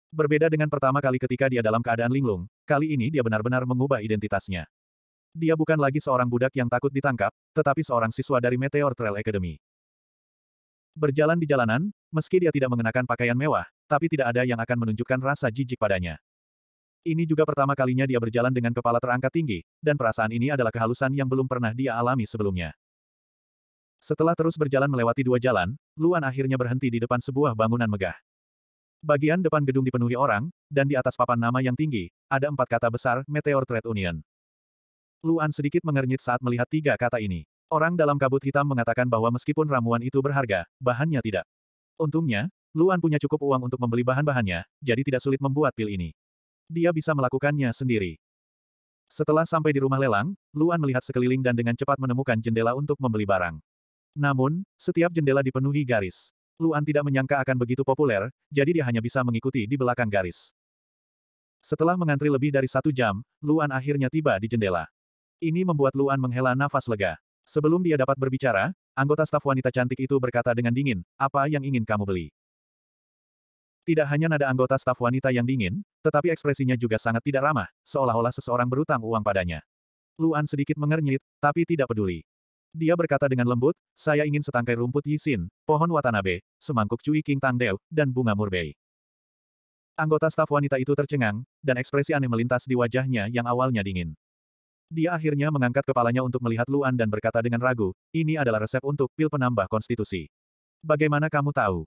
Berbeda dengan pertama kali ketika dia dalam keadaan linglung, kali ini dia benar-benar mengubah identitasnya. Dia bukan lagi seorang budak yang takut ditangkap, tetapi seorang siswa dari Meteor Trail Academy. Berjalan di jalanan, meski dia tidak mengenakan pakaian mewah, tapi tidak ada yang akan menunjukkan rasa jijik padanya. Ini juga pertama kalinya dia berjalan dengan kepala terangkat tinggi, dan perasaan ini adalah kehalusan yang belum pernah dia alami sebelumnya. Setelah terus berjalan melewati dua jalan, Luan akhirnya berhenti di depan sebuah bangunan megah. Bagian depan gedung dipenuhi orang, dan di atas papan nama yang tinggi, ada empat kata besar, Meteor Trade Union. Luan sedikit mengernyit saat melihat tiga kata ini. Orang dalam kabut hitam mengatakan bahwa meskipun ramuan itu berharga, bahannya tidak. Untungnya, Luan punya cukup uang untuk membeli bahan-bahannya, jadi tidak sulit membuat pil ini. Dia bisa melakukannya sendiri. Setelah sampai di rumah lelang, Luan melihat sekeliling dan dengan cepat menemukan jendela untuk membeli barang. Namun, setiap jendela dipenuhi garis. Luan tidak menyangka akan begitu populer, jadi dia hanya bisa mengikuti di belakang garis. Setelah mengantri lebih dari satu jam, Luan akhirnya tiba di jendela. Ini membuat Luan menghela nafas lega. Sebelum dia dapat berbicara, anggota staf wanita cantik itu berkata dengan dingin, apa yang ingin kamu beli? Tidak hanya nada anggota staf wanita yang dingin, tetapi ekspresinya juga sangat tidak ramah, seolah-olah seseorang berutang uang padanya. Luan sedikit mengernyit, tapi tidak peduli. Dia berkata dengan lembut, saya ingin setangkai rumput yisin, pohon watanabe, semangkuk cuy king tangdeu, dan bunga murbei. Anggota staf wanita itu tercengang, dan ekspresi aneh melintas di wajahnya yang awalnya dingin. Dia akhirnya mengangkat kepalanya untuk melihat Luan dan berkata dengan ragu, ini adalah resep untuk pil penambah konstitusi. Bagaimana kamu tahu?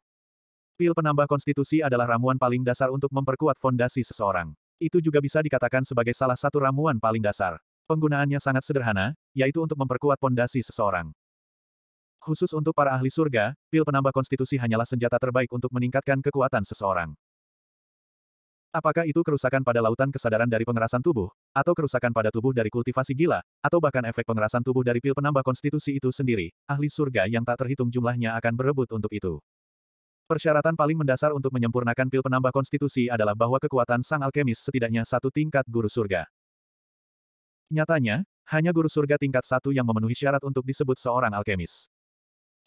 Pil penambah konstitusi adalah ramuan paling dasar untuk memperkuat fondasi seseorang. Itu juga bisa dikatakan sebagai salah satu ramuan paling dasar. Penggunaannya sangat sederhana, yaitu untuk memperkuat fondasi seseorang. Khusus untuk para ahli surga, pil penambah konstitusi hanyalah senjata terbaik untuk meningkatkan kekuatan seseorang. Apakah itu kerusakan pada lautan kesadaran dari pengerasan tubuh, atau kerusakan pada tubuh dari kultivasi gila, atau bahkan efek pengerasan tubuh dari pil penambah konstitusi itu sendiri, ahli surga yang tak terhitung jumlahnya akan berebut untuk itu. Persyaratan paling mendasar untuk menyempurnakan pil penambah konstitusi adalah bahwa kekuatan sang alkemis setidaknya satu tingkat guru surga. Nyatanya, hanya guru surga tingkat satu yang memenuhi syarat untuk disebut seorang alkemis.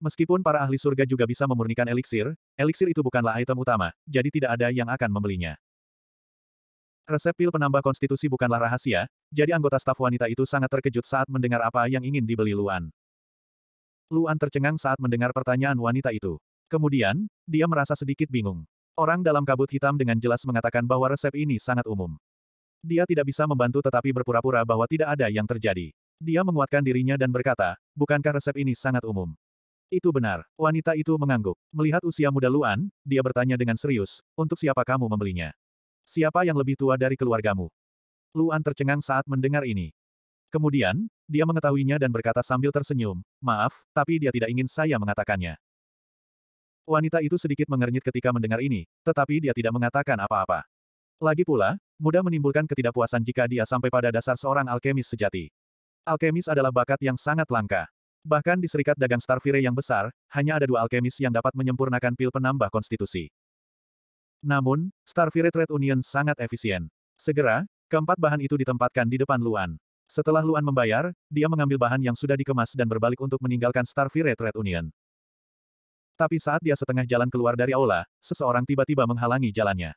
Meskipun para ahli surga juga bisa memurnikan eliksir, eliksir itu bukanlah item utama, jadi tidak ada yang akan membelinya. Resep pil penambah konstitusi bukanlah rahasia, jadi anggota staf wanita itu sangat terkejut saat mendengar apa yang ingin dibeli Luan. Luan tercengang saat mendengar pertanyaan wanita itu. Kemudian, dia merasa sedikit bingung. Orang dalam kabut hitam dengan jelas mengatakan bahwa resep ini sangat umum. Dia tidak bisa membantu tetapi berpura-pura bahwa tidak ada yang terjadi. Dia menguatkan dirinya dan berkata, bukankah resep ini sangat umum? Itu benar, wanita itu mengangguk. Melihat usia muda Luan, dia bertanya dengan serius, untuk siapa kamu membelinya? Siapa yang lebih tua dari keluargamu? Luan tercengang saat mendengar ini. Kemudian, dia mengetahuinya dan berkata sambil tersenyum, maaf, tapi dia tidak ingin saya mengatakannya. Wanita itu sedikit mengernyit ketika mendengar ini, tetapi dia tidak mengatakan apa-apa. Lagi pula, mudah menimbulkan ketidakpuasan jika dia sampai pada dasar seorang alkemis sejati. Alkemis adalah bakat yang sangat langka. Bahkan di serikat dagang Starfire yang besar, hanya ada dua alkemis yang dapat menyempurnakan pil penambah konstitusi. Namun, Starfire Red Union sangat efisien. Segera, keempat bahan itu ditempatkan di depan Luan. Setelah Luan membayar, dia mengambil bahan yang sudah dikemas dan berbalik untuk meninggalkan Starfire Red Union. Tapi saat dia setengah jalan keluar dari aula, seseorang tiba-tiba menghalangi jalannya.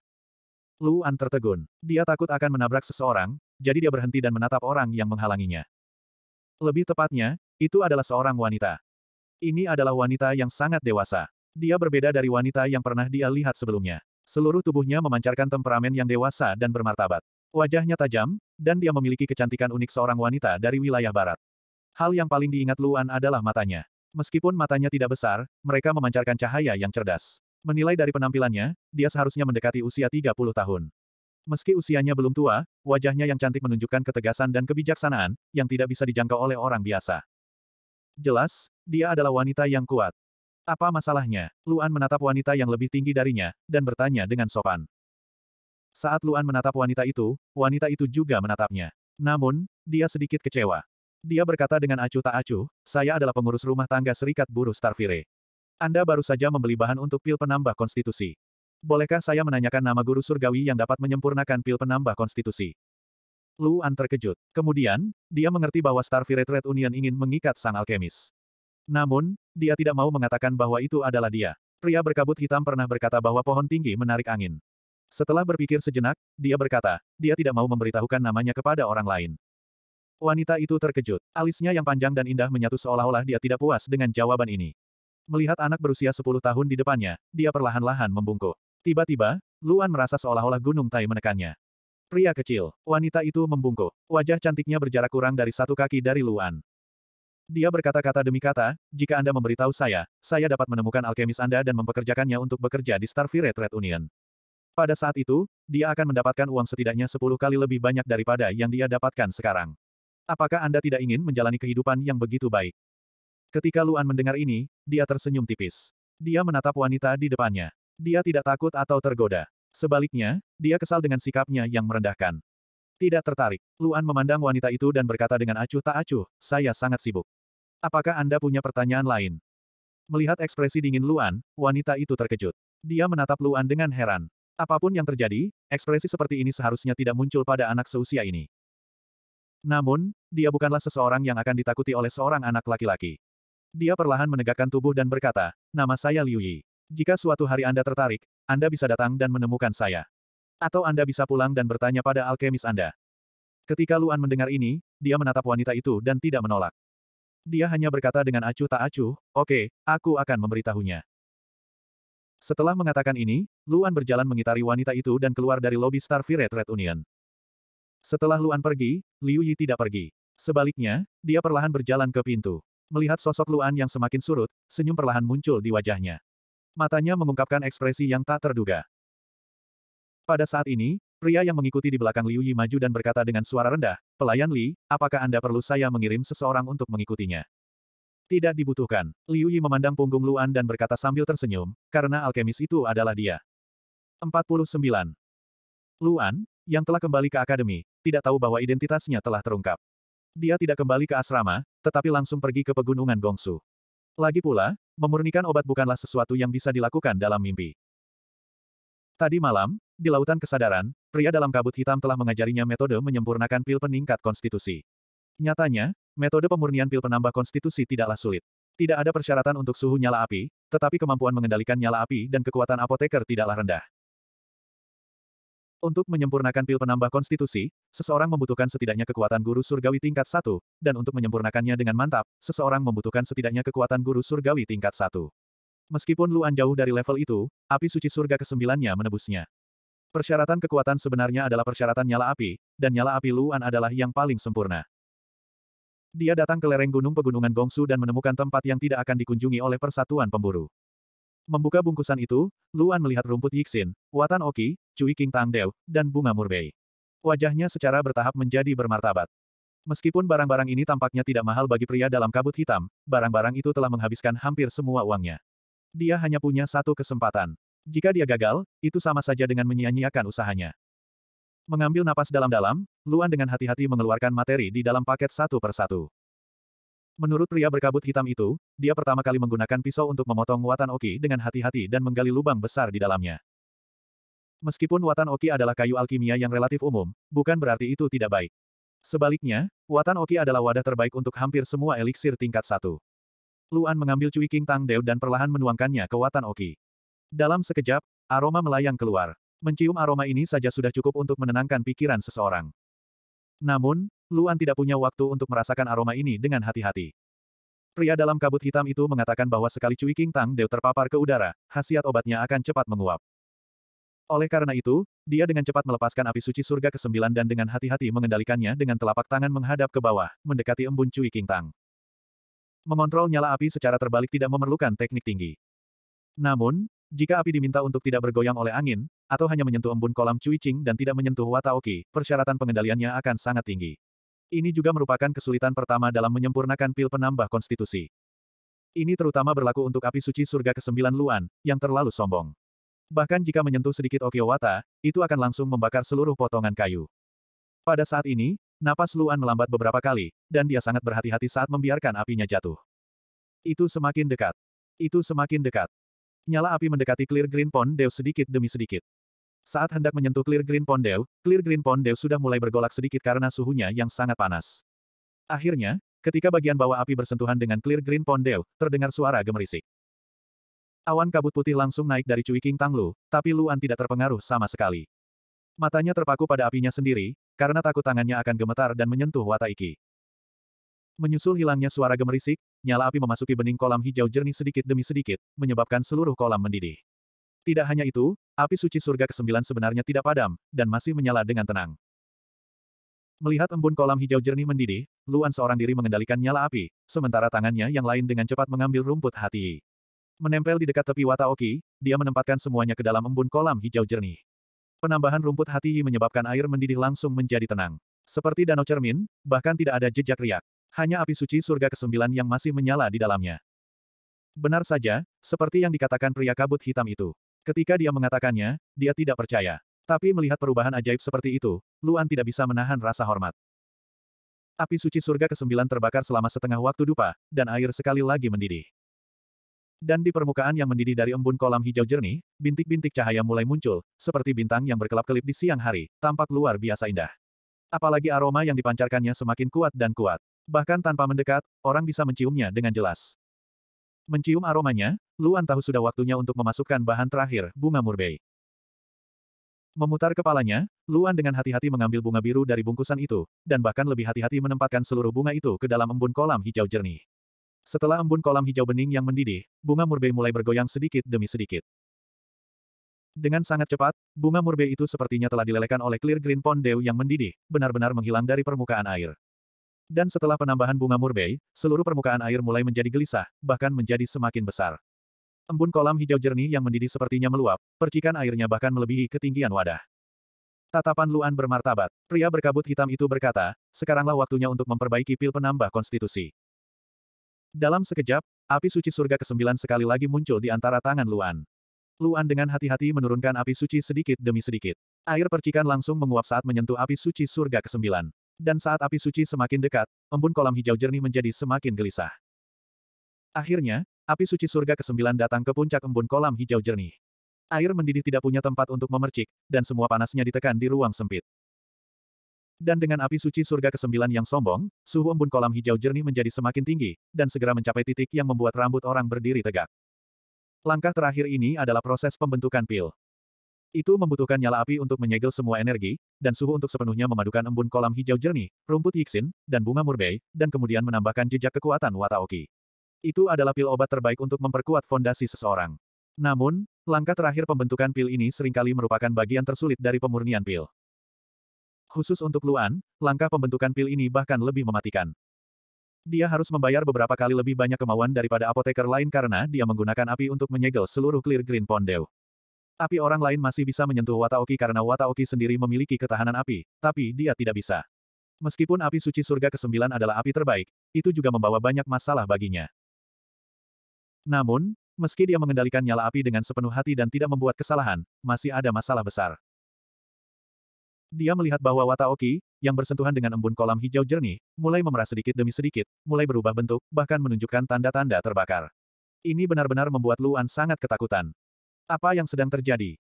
Luan tertegun. Dia takut akan menabrak seseorang, jadi dia berhenti dan menatap orang yang menghalanginya. Lebih tepatnya, itu adalah seorang wanita. Ini adalah wanita yang sangat dewasa. Dia berbeda dari wanita yang pernah dia lihat sebelumnya. Seluruh tubuhnya memancarkan temperamen yang dewasa dan bermartabat. Wajahnya tajam, dan dia memiliki kecantikan unik seorang wanita dari wilayah barat. Hal yang paling diingat Luan adalah matanya. Meskipun matanya tidak besar, mereka memancarkan cahaya yang cerdas. Menilai dari penampilannya, dia seharusnya mendekati usia 30 tahun. Meski usianya belum tua, wajahnya yang cantik menunjukkan ketegasan dan kebijaksanaan, yang tidak bisa dijangkau oleh orang biasa. Jelas, dia adalah wanita yang kuat. Apa masalahnya? Luan menatap wanita yang lebih tinggi darinya, dan bertanya dengan sopan. Saat Luan menatap wanita itu, wanita itu juga menatapnya. Namun, dia sedikit kecewa. Dia berkata dengan acuh tak acuh, saya adalah pengurus rumah tangga serikat buruh Starfire. Anda baru saja membeli bahan untuk pil penambah konstitusi. Bolehkah saya menanyakan nama guru surgawi yang dapat menyempurnakan pil penambah konstitusi? Luan terkejut. Kemudian, dia mengerti bahwa Starfire Trade Union ingin mengikat sang alkemis. Namun, dia tidak mau mengatakan bahwa itu adalah dia. Pria berkabut hitam pernah berkata bahwa pohon tinggi menarik angin. Setelah berpikir sejenak, dia berkata, dia tidak mau memberitahukan namanya kepada orang lain. Wanita itu terkejut. Alisnya yang panjang dan indah menyatu seolah-olah dia tidak puas dengan jawaban ini. Melihat anak berusia 10 tahun di depannya, dia perlahan-lahan membungkuk. Tiba-tiba, Luan merasa seolah-olah gunung tai menekannya. Pria kecil, wanita itu membungkuk. Wajah cantiknya berjarak kurang dari satu kaki dari Luan. Dia berkata-kata demi kata, jika Anda memberitahu saya, saya dapat menemukan alkemis Anda dan mempekerjakannya untuk bekerja di Starfire Trade Union. Pada saat itu, dia akan mendapatkan uang setidaknya 10 kali lebih banyak daripada yang dia dapatkan sekarang. Apakah Anda tidak ingin menjalani kehidupan yang begitu baik? Ketika Luan mendengar ini, dia tersenyum tipis. Dia menatap wanita di depannya. Dia tidak takut atau tergoda. Sebaliknya, dia kesal dengan sikapnya yang merendahkan. Tidak tertarik, Luan memandang wanita itu dan berkata dengan acuh tak acuh, saya sangat sibuk. Apakah Anda punya pertanyaan lain? Melihat ekspresi dingin Luan, wanita itu terkejut. Dia menatap Luan dengan heran. Apapun yang terjadi, ekspresi seperti ini seharusnya tidak muncul pada anak seusia ini. Namun, dia bukanlah seseorang yang akan ditakuti oleh seorang anak laki-laki. Dia perlahan menegakkan tubuh dan berkata, nama saya Liu Yi. Jika suatu hari Anda tertarik, Anda bisa datang dan menemukan saya. Atau Anda bisa pulang dan bertanya pada alkemis Anda. Ketika Luan mendengar ini, dia menatap wanita itu dan tidak menolak. Dia hanya berkata dengan acuh tak acuh, oke, okay, aku akan memberitahunya. Setelah mengatakan ini, Luan berjalan mengitari wanita itu dan keluar dari lobi Starfire Red Union. Setelah Luan pergi, Liu Yi tidak pergi. Sebaliknya, dia perlahan berjalan ke pintu. Melihat sosok Luan yang semakin surut, senyum perlahan muncul di wajahnya. Matanya mengungkapkan ekspresi yang tak terduga. Pada saat ini, Pria yang mengikuti di belakang Liu Yi maju dan berkata dengan suara rendah, Pelayan Li, apakah Anda perlu saya mengirim seseorang untuk mengikutinya? Tidak dibutuhkan. Liu Yi memandang punggung Luan dan berkata sambil tersenyum, karena alkemis itu adalah dia. 49. Luan, yang telah kembali ke akademi, tidak tahu bahwa identitasnya telah terungkap. Dia tidak kembali ke asrama, tetapi langsung pergi ke pegunungan Gongsu. Lagi pula, memurnikan obat bukanlah sesuatu yang bisa dilakukan dalam mimpi. Tadi malam, di lautan kesadaran, pria dalam kabut hitam telah mengajarinya metode menyempurnakan pil peningkat konstitusi. Nyatanya, metode pemurnian pil penambah konstitusi tidaklah sulit. Tidak ada persyaratan untuk suhu nyala api, tetapi kemampuan mengendalikan nyala api dan kekuatan apoteker tidaklah rendah. Untuk menyempurnakan pil penambah konstitusi, seseorang membutuhkan setidaknya kekuatan guru surgawi tingkat 1, dan untuk menyempurnakannya dengan mantap, seseorang membutuhkan setidaknya kekuatan guru surgawi tingkat 1. Meskipun Luan jauh dari level itu, api suci surga kesembilannya menebusnya. Persyaratan kekuatan sebenarnya adalah persyaratan nyala api, dan nyala api Luan adalah yang paling sempurna. Dia datang ke lereng gunung pegunungan Gongsu dan menemukan tempat yang tidak akan dikunjungi oleh persatuan pemburu. Membuka bungkusan itu, Luan melihat rumput Yixin, Watan Oki, Cui King Tang Tangdeu, dan bunga murbei. Wajahnya secara bertahap menjadi bermartabat. Meskipun barang-barang ini tampaknya tidak mahal bagi pria dalam kabut hitam, barang-barang itu telah menghabiskan hampir semua uangnya. Dia hanya punya satu kesempatan. Jika dia gagal, itu sama saja dengan menyia-nyiakan usahanya. Mengambil napas dalam-dalam, Luan dengan hati-hati mengeluarkan materi di dalam paket satu persatu. Menurut pria berkabut hitam itu, dia pertama kali menggunakan pisau untuk memotong Watan Oki dengan hati-hati dan menggali lubang besar di dalamnya. Meskipun Watan Oki adalah kayu alkimia yang relatif umum, bukan berarti itu tidak baik. Sebaliknya, Watan Oki adalah wadah terbaik untuk hampir semua eliksir tingkat satu. Luan mengambil Cui King Tang Deo dan perlahan menuangkannya ke Watan Oki. Dalam sekejap, aroma melayang keluar. Mencium aroma ini saja sudah cukup untuk menenangkan pikiran seseorang. Namun, Luan tidak punya waktu untuk merasakan aroma ini dengan hati-hati. Pria dalam kabut hitam itu mengatakan bahwa sekali Cui King Tang Deo terpapar ke udara, khasiat obatnya akan cepat menguap. Oleh karena itu, dia dengan cepat melepaskan api suci surga ke-9 dan dengan hati-hati mengendalikannya dengan telapak tangan menghadap ke bawah, mendekati embun Cui King Tang. Mengontrol nyala api secara terbalik tidak memerlukan teknik tinggi. Namun, jika api diminta untuk tidak bergoyang oleh angin, atau hanya menyentuh embun kolam Cuicing dan tidak menyentuh Wataoki, persyaratan pengendaliannya akan sangat tinggi. Ini juga merupakan kesulitan pertama dalam menyempurnakan pil penambah konstitusi. Ini terutama berlaku untuk api suci surga ke-9 Luan, yang terlalu sombong. Bahkan jika menyentuh sedikit Okiwata, itu akan langsung membakar seluruh potongan kayu. Pada saat ini, Napas Luan melambat beberapa kali, dan dia sangat berhati-hati saat membiarkan apinya jatuh. Itu semakin dekat. Itu semakin dekat. Nyala api mendekati Clear Green Pond Dew sedikit demi sedikit. Saat hendak menyentuh Clear Green Pond Dew, Clear Green Pond Dew sudah mulai bergolak sedikit karena suhunya yang sangat panas. Akhirnya, ketika bagian bawah api bersentuhan dengan Clear Green Pond Dew, terdengar suara gemerisik. Awan kabut putih langsung naik dari Cui King Tanglu, tapi Luan tidak terpengaruh sama sekali. Matanya terpaku pada apinya sendiri, karena takut tangannya akan gemetar dan menyentuh Wataiki. Menyusul hilangnya suara gemerisik, nyala api memasuki bening kolam hijau jernih sedikit demi sedikit, menyebabkan seluruh kolam mendidih. Tidak hanya itu, api suci surga ke-9 sebenarnya tidak padam, dan masih menyala dengan tenang. Melihat embun kolam hijau jernih mendidih, Luan seorang diri mengendalikan nyala api, sementara tangannya yang lain dengan cepat mengambil rumput hati. Menempel di dekat tepi Wataoki, dia menempatkan semuanya ke dalam embun kolam hijau jernih. Penambahan rumput hati Yi menyebabkan air mendidih langsung menjadi tenang. Seperti danau cermin, bahkan tidak ada jejak riak. Hanya api suci surga kesembilan yang masih menyala di dalamnya. Benar saja, seperti yang dikatakan pria kabut hitam itu. Ketika dia mengatakannya, dia tidak percaya. Tapi melihat perubahan ajaib seperti itu, Luan tidak bisa menahan rasa hormat. Api suci surga kesembilan terbakar selama setengah waktu dupa, dan air sekali lagi mendidih. Dan di permukaan yang mendidih dari embun kolam hijau jernih, bintik-bintik cahaya mulai muncul, seperti bintang yang berkelap-kelip di siang hari, tampak luar biasa indah. Apalagi aroma yang dipancarkannya semakin kuat dan kuat. Bahkan tanpa mendekat, orang bisa menciumnya dengan jelas. Mencium aromanya, Luan tahu sudah waktunya untuk memasukkan bahan terakhir, bunga murbei. Memutar kepalanya, Luan dengan hati-hati mengambil bunga biru dari bungkusan itu, dan bahkan lebih hati-hati menempatkan seluruh bunga itu ke dalam embun kolam hijau jernih. Setelah embun kolam hijau bening yang mendidih, bunga murbe mulai bergoyang sedikit demi sedikit. Dengan sangat cepat, bunga murbe itu sepertinya telah dilelehkan oleh clear green pondew yang mendidih, benar-benar menghilang dari permukaan air. Dan setelah penambahan bunga murbei, seluruh permukaan air mulai menjadi gelisah, bahkan menjadi semakin besar. Embun kolam hijau jernih yang mendidih sepertinya meluap, percikan airnya bahkan melebihi ketinggian wadah. Tatapan Luan bermartabat. Pria berkabut hitam itu berkata, sekaranglah waktunya untuk memperbaiki pil penambah konstitusi. Dalam sekejap, api suci surga ke ke-9 sekali lagi muncul di antara tangan Luan. Luan dengan hati-hati menurunkan api suci sedikit demi sedikit. Air percikan langsung menguap saat menyentuh api suci surga ke ke-9. Dan saat api suci semakin dekat, embun kolam hijau jernih menjadi semakin gelisah. Akhirnya, api suci surga ke ke-9 datang ke puncak embun kolam hijau jernih. Air mendidih tidak punya tempat untuk memercik, dan semua panasnya ditekan di ruang sempit. Dan dengan api suci surga kesembilan yang sombong, suhu embun kolam hijau jernih menjadi semakin tinggi, dan segera mencapai titik yang membuat rambut orang berdiri tegak. Langkah terakhir ini adalah proses pembentukan pil. Itu membutuhkan nyala api untuk menyegel semua energi, dan suhu untuk sepenuhnya memadukan embun kolam hijau jernih, rumput yixin, dan bunga murbei, dan kemudian menambahkan jejak kekuatan Wataoki. Itu adalah pil obat terbaik untuk memperkuat fondasi seseorang. Namun, langkah terakhir pembentukan pil ini seringkali merupakan bagian tersulit dari pemurnian pil. Khusus untuk Luan, langkah pembentukan pil ini bahkan lebih mematikan. Dia harus membayar beberapa kali lebih banyak kemauan daripada apoteker lain karena dia menggunakan api untuk menyegel seluruh clear green pondeu. Api orang lain masih bisa menyentuh Wataoki karena Wataoki sendiri memiliki ketahanan api, tapi dia tidak bisa. Meskipun api suci surga ke-9 adalah api terbaik, itu juga membawa banyak masalah baginya. Namun, meski dia mengendalikan nyala api dengan sepenuh hati dan tidak membuat kesalahan, masih ada masalah besar. Dia melihat bahwa Wataoki, yang bersentuhan dengan embun kolam hijau jernih, mulai memerah sedikit demi sedikit, mulai berubah bentuk, bahkan menunjukkan tanda-tanda terbakar. Ini benar-benar membuat Luan sangat ketakutan. Apa yang sedang terjadi?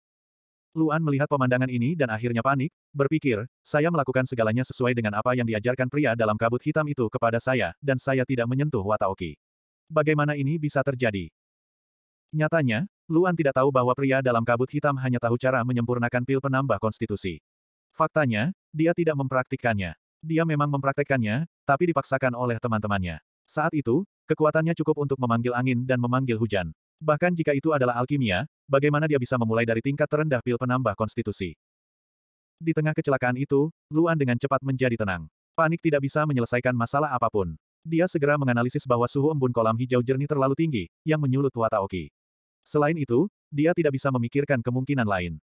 Luan melihat pemandangan ini dan akhirnya panik, berpikir, saya melakukan segalanya sesuai dengan apa yang diajarkan pria dalam kabut hitam itu kepada saya, dan saya tidak menyentuh Wataoki. Bagaimana ini bisa terjadi? Nyatanya, Luan tidak tahu bahwa pria dalam kabut hitam hanya tahu cara menyempurnakan pil penambah konstitusi. Faktanya, dia tidak mempraktikkannya. Dia memang mempraktikkannya, tapi dipaksakan oleh teman-temannya. Saat itu, kekuatannya cukup untuk memanggil angin dan memanggil hujan. Bahkan jika itu adalah alkimia, bagaimana dia bisa memulai dari tingkat terendah pil penambah konstitusi? Di tengah kecelakaan itu, Luan dengan cepat menjadi tenang. Panik tidak bisa menyelesaikan masalah apapun. Dia segera menganalisis bahwa suhu embun kolam hijau jernih terlalu tinggi, yang menyulut Wataoki. Selain itu, dia tidak bisa memikirkan kemungkinan lain.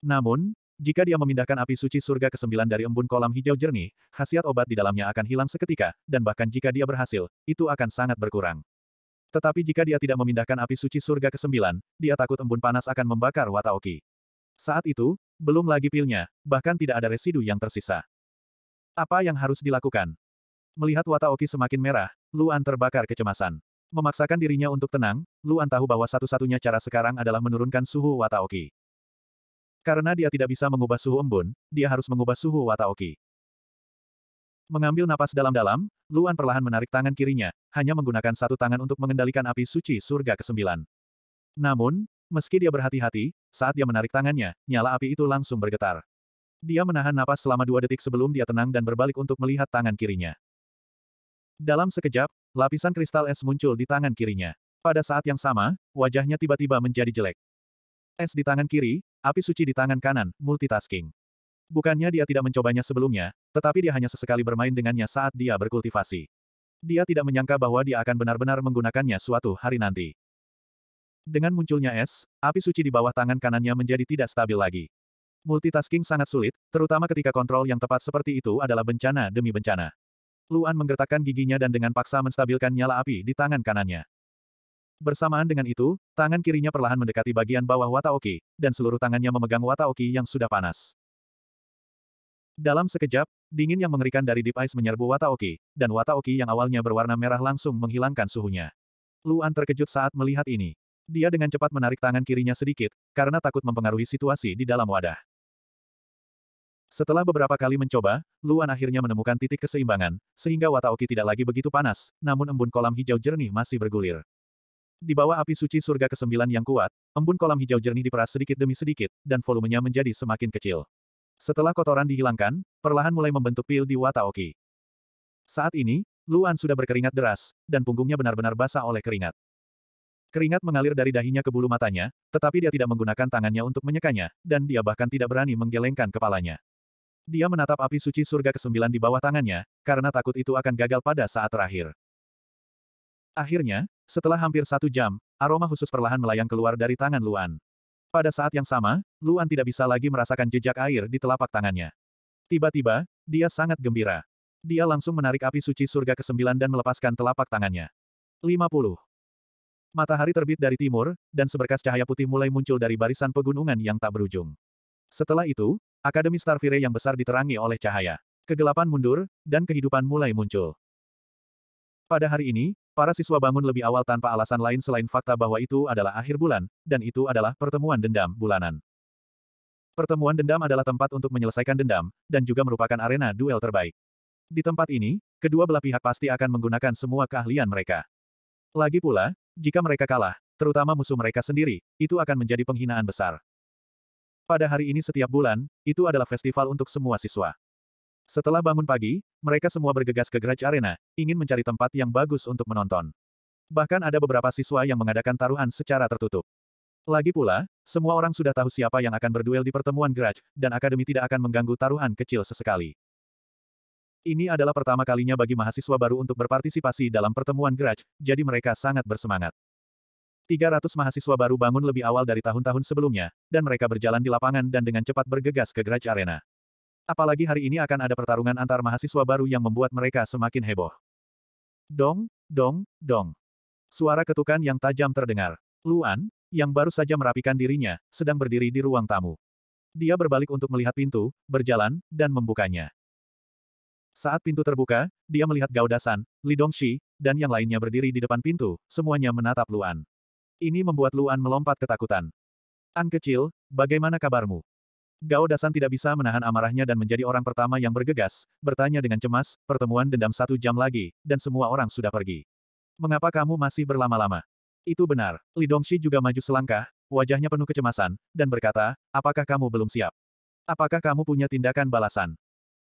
Namun, jika dia memindahkan api suci surga ke sembilan dari embun kolam hijau jernih, khasiat obat di dalamnya akan hilang seketika, dan bahkan jika dia berhasil, itu akan sangat berkurang. Tetapi jika dia tidak memindahkan api suci surga ke sembilan, dia takut embun panas akan membakar Wataoki. Saat itu, belum lagi pilnya, bahkan tidak ada residu yang tersisa. Apa yang harus dilakukan? Melihat Wataoki semakin merah, Luan terbakar kecemasan. Memaksakan dirinya untuk tenang, Luan tahu bahwa satu-satunya cara sekarang adalah menurunkan suhu Wataoki. Karena dia tidak bisa mengubah suhu embun, dia harus mengubah suhu Wataoki. Mengambil napas dalam-dalam, Luan perlahan menarik tangan kirinya, hanya menggunakan satu tangan untuk mengendalikan api suci surga ke-9. Namun, meski dia berhati-hati, saat dia menarik tangannya, nyala api itu langsung bergetar. Dia menahan napas selama dua detik sebelum dia tenang dan berbalik untuk melihat tangan kirinya. Dalam sekejap, lapisan kristal es muncul di tangan kirinya. Pada saat yang sama, wajahnya tiba-tiba menjadi jelek. Es di tangan kiri, api suci di tangan kanan, multitasking. Bukannya dia tidak mencobanya sebelumnya, tetapi dia hanya sesekali bermain dengannya saat dia berkultivasi. Dia tidak menyangka bahwa dia akan benar-benar menggunakannya suatu hari nanti. Dengan munculnya es, api suci di bawah tangan kanannya menjadi tidak stabil lagi. Multitasking sangat sulit, terutama ketika kontrol yang tepat seperti itu adalah bencana demi bencana. Luan menggertakkan giginya dan dengan paksa menstabilkan nyala api di tangan kanannya. Bersamaan dengan itu, tangan kirinya perlahan mendekati bagian bawah Wataoki, dan seluruh tangannya memegang Wataoki yang sudah panas. Dalam sekejap, dingin yang mengerikan dari Deep Ice menyerbu Wataoki, dan Wataoki yang awalnya berwarna merah langsung menghilangkan suhunya. Luan terkejut saat melihat ini. Dia dengan cepat menarik tangan kirinya sedikit, karena takut mempengaruhi situasi di dalam wadah. Setelah beberapa kali mencoba, Luan akhirnya menemukan titik keseimbangan, sehingga Wataoki tidak lagi begitu panas, namun embun kolam hijau jernih masih bergulir. Di bawah api suci surga kesembilan yang kuat, embun kolam hijau jernih diperas sedikit demi sedikit, dan volumenya menjadi semakin kecil. Setelah kotoran dihilangkan, perlahan mulai membentuk pil di Wataoki. Saat ini, Luan sudah berkeringat deras, dan punggungnya benar-benar basah oleh keringat. Keringat mengalir dari dahinya ke bulu matanya, tetapi dia tidak menggunakan tangannya untuk menyekanya, dan dia bahkan tidak berani menggelengkan kepalanya. Dia menatap api suci surga kesembilan di bawah tangannya, karena takut itu akan gagal pada saat terakhir. Akhirnya, setelah hampir satu jam, aroma khusus perlahan melayang keluar dari tangan Luan. Pada saat yang sama, Luan tidak bisa lagi merasakan jejak air di telapak tangannya. Tiba-tiba, dia sangat gembira. Dia langsung menarik api suci surga ke-9 dan melepaskan telapak tangannya. 50. Matahari terbit dari timur, dan seberkas cahaya putih mulai muncul dari barisan pegunungan yang tak berujung. Setelah itu, Akademi Starfire yang besar diterangi oleh cahaya. Kegelapan mundur, dan kehidupan mulai muncul. Pada hari ini, Para siswa bangun lebih awal tanpa alasan lain selain fakta bahwa itu adalah akhir bulan, dan itu adalah pertemuan dendam bulanan. Pertemuan dendam adalah tempat untuk menyelesaikan dendam, dan juga merupakan arena duel terbaik. Di tempat ini, kedua belah pihak pasti akan menggunakan semua keahlian mereka. Lagi pula, jika mereka kalah, terutama musuh mereka sendiri, itu akan menjadi penghinaan besar. Pada hari ini setiap bulan, itu adalah festival untuk semua siswa. Setelah bangun pagi, mereka semua bergegas ke Garage Arena, ingin mencari tempat yang bagus untuk menonton. Bahkan ada beberapa siswa yang mengadakan taruhan secara tertutup. Lagi pula, semua orang sudah tahu siapa yang akan berduel di pertemuan Garage, dan akademi tidak akan mengganggu taruhan kecil sesekali. Ini adalah pertama kalinya bagi mahasiswa baru untuk berpartisipasi dalam pertemuan Garage, jadi mereka sangat bersemangat. 300 mahasiswa baru bangun lebih awal dari tahun-tahun sebelumnya, dan mereka berjalan di lapangan dan dengan cepat bergegas ke Garage Arena. Apalagi hari ini akan ada pertarungan antar mahasiswa baru yang membuat mereka semakin heboh. Dong, dong, dong. Suara ketukan yang tajam terdengar. Luan, yang baru saja merapikan dirinya, sedang berdiri di ruang tamu. Dia berbalik untuk melihat pintu, berjalan, dan membukanya. Saat pintu terbuka, dia melihat Gaudasan, Li Dongxi, dan yang lainnya berdiri di depan pintu, semuanya menatap Luan. Ini membuat Luan melompat ketakutan. An kecil, bagaimana kabarmu? Gao Dasan tidak bisa menahan amarahnya dan menjadi orang pertama yang bergegas, bertanya dengan cemas, pertemuan dendam satu jam lagi, dan semua orang sudah pergi. Mengapa kamu masih berlama-lama? Itu benar. Li Dongxi juga maju selangkah, wajahnya penuh kecemasan, dan berkata, apakah kamu belum siap? Apakah kamu punya tindakan balasan?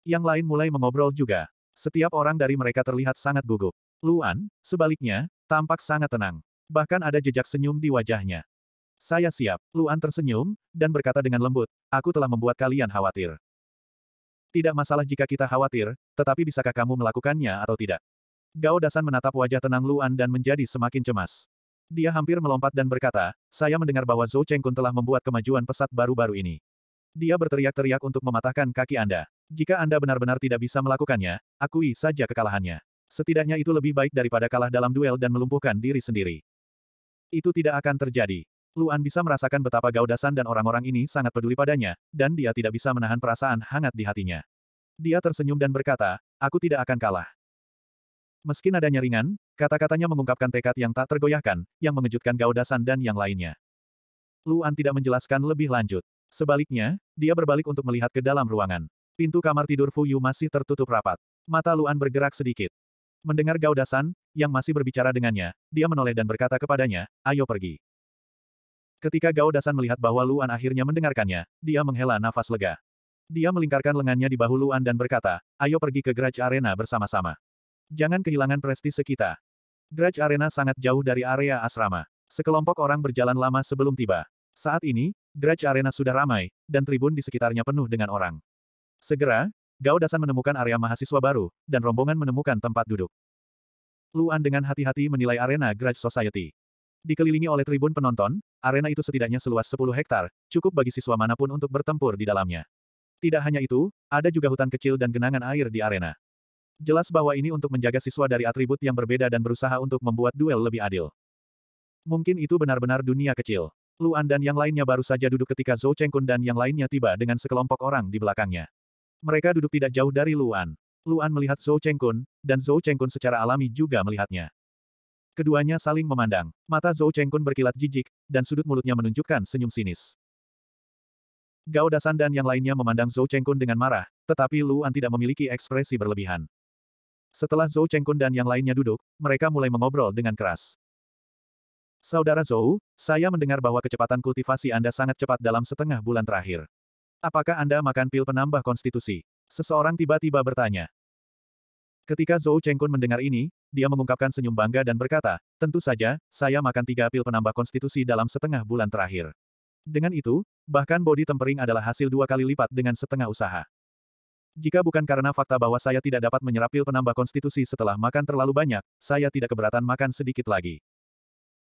Yang lain mulai mengobrol juga. Setiap orang dari mereka terlihat sangat gugup. Luan, sebaliknya, tampak sangat tenang. Bahkan ada jejak senyum di wajahnya. Saya siap, Luan tersenyum, dan berkata dengan lembut, aku telah membuat kalian khawatir. Tidak masalah jika kita khawatir, tetapi bisakah kamu melakukannya atau tidak? Gao Dasan menatap wajah tenang Luan dan menjadi semakin cemas. Dia hampir melompat dan berkata, saya mendengar bahwa Zhou Kun telah membuat kemajuan pesat baru-baru ini. Dia berteriak-teriak untuk mematahkan kaki Anda. Jika Anda benar-benar tidak bisa melakukannya, akui saja kekalahannya. Setidaknya itu lebih baik daripada kalah dalam duel dan melumpuhkan diri sendiri. Itu tidak akan terjadi. Luan bisa merasakan betapa Gaudasan dan orang-orang ini sangat peduli padanya, dan dia tidak bisa menahan perasaan hangat di hatinya. Dia tersenyum dan berkata, aku tidak akan kalah. Meski nadanya ringan, kata-katanya mengungkapkan tekad yang tak tergoyahkan, yang mengejutkan Gaudasan dan yang lainnya. Luan tidak menjelaskan lebih lanjut. Sebaliknya, dia berbalik untuk melihat ke dalam ruangan. Pintu kamar tidur Fuyu masih tertutup rapat. Mata Luan bergerak sedikit. Mendengar Gaudasan, yang masih berbicara dengannya, dia menoleh dan berkata kepadanya, ayo pergi. Ketika Gao Dasan melihat bahwa Luan akhirnya mendengarkannya, dia menghela nafas lega. Dia melingkarkan lengannya di bahu Luan dan berkata, ayo pergi ke Grudge Arena bersama-sama. Jangan kehilangan prestise kita. Grudge Arena sangat jauh dari area asrama. Sekelompok orang berjalan lama sebelum tiba. Saat ini, Grudge Arena sudah ramai, dan tribun di sekitarnya penuh dengan orang. Segera, Gao Dasan menemukan area mahasiswa baru, dan rombongan menemukan tempat duduk. Luan dengan hati-hati menilai arena Grudge Society. Dikelilingi oleh tribun penonton, arena itu setidaknya seluas 10 hektar, cukup bagi siswa manapun untuk bertempur di dalamnya. Tidak hanya itu, ada juga hutan kecil dan genangan air di arena. Jelas bahwa ini untuk menjaga siswa dari atribut yang berbeda dan berusaha untuk membuat duel lebih adil. Mungkin itu benar-benar dunia kecil. Luan dan yang lainnya baru saja duduk ketika Zhou Chengkun dan yang lainnya tiba dengan sekelompok orang di belakangnya. Mereka duduk tidak jauh dari Luan. Luan melihat Zhou Chengkun, dan Zhou Chengkun secara alami juga melihatnya. Keduanya saling memandang, mata Zhou Chengkun berkilat jijik, dan sudut mulutnya menunjukkan senyum sinis. Gao Dasan dan yang lainnya memandang Zhou Chengkun dengan marah, tetapi Luan tidak memiliki ekspresi berlebihan. Setelah Zhou Chengkun dan yang lainnya duduk, mereka mulai mengobrol dengan keras. Saudara Zhou, saya mendengar bahwa kecepatan kultivasi Anda sangat cepat dalam setengah bulan terakhir. Apakah Anda makan pil penambah konstitusi? Seseorang tiba-tiba bertanya. Ketika Zhou Chengkun mendengar ini, dia mengungkapkan senyum bangga dan berkata, tentu saja, saya makan tiga pil penambah konstitusi dalam setengah bulan terakhir. Dengan itu, bahkan body tempering adalah hasil dua kali lipat dengan setengah usaha. Jika bukan karena fakta bahwa saya tidak dapat menyerap pil penambah konstitusi setelah makan terlalu banyak, saya tidak keberatan makan sedikit lagi.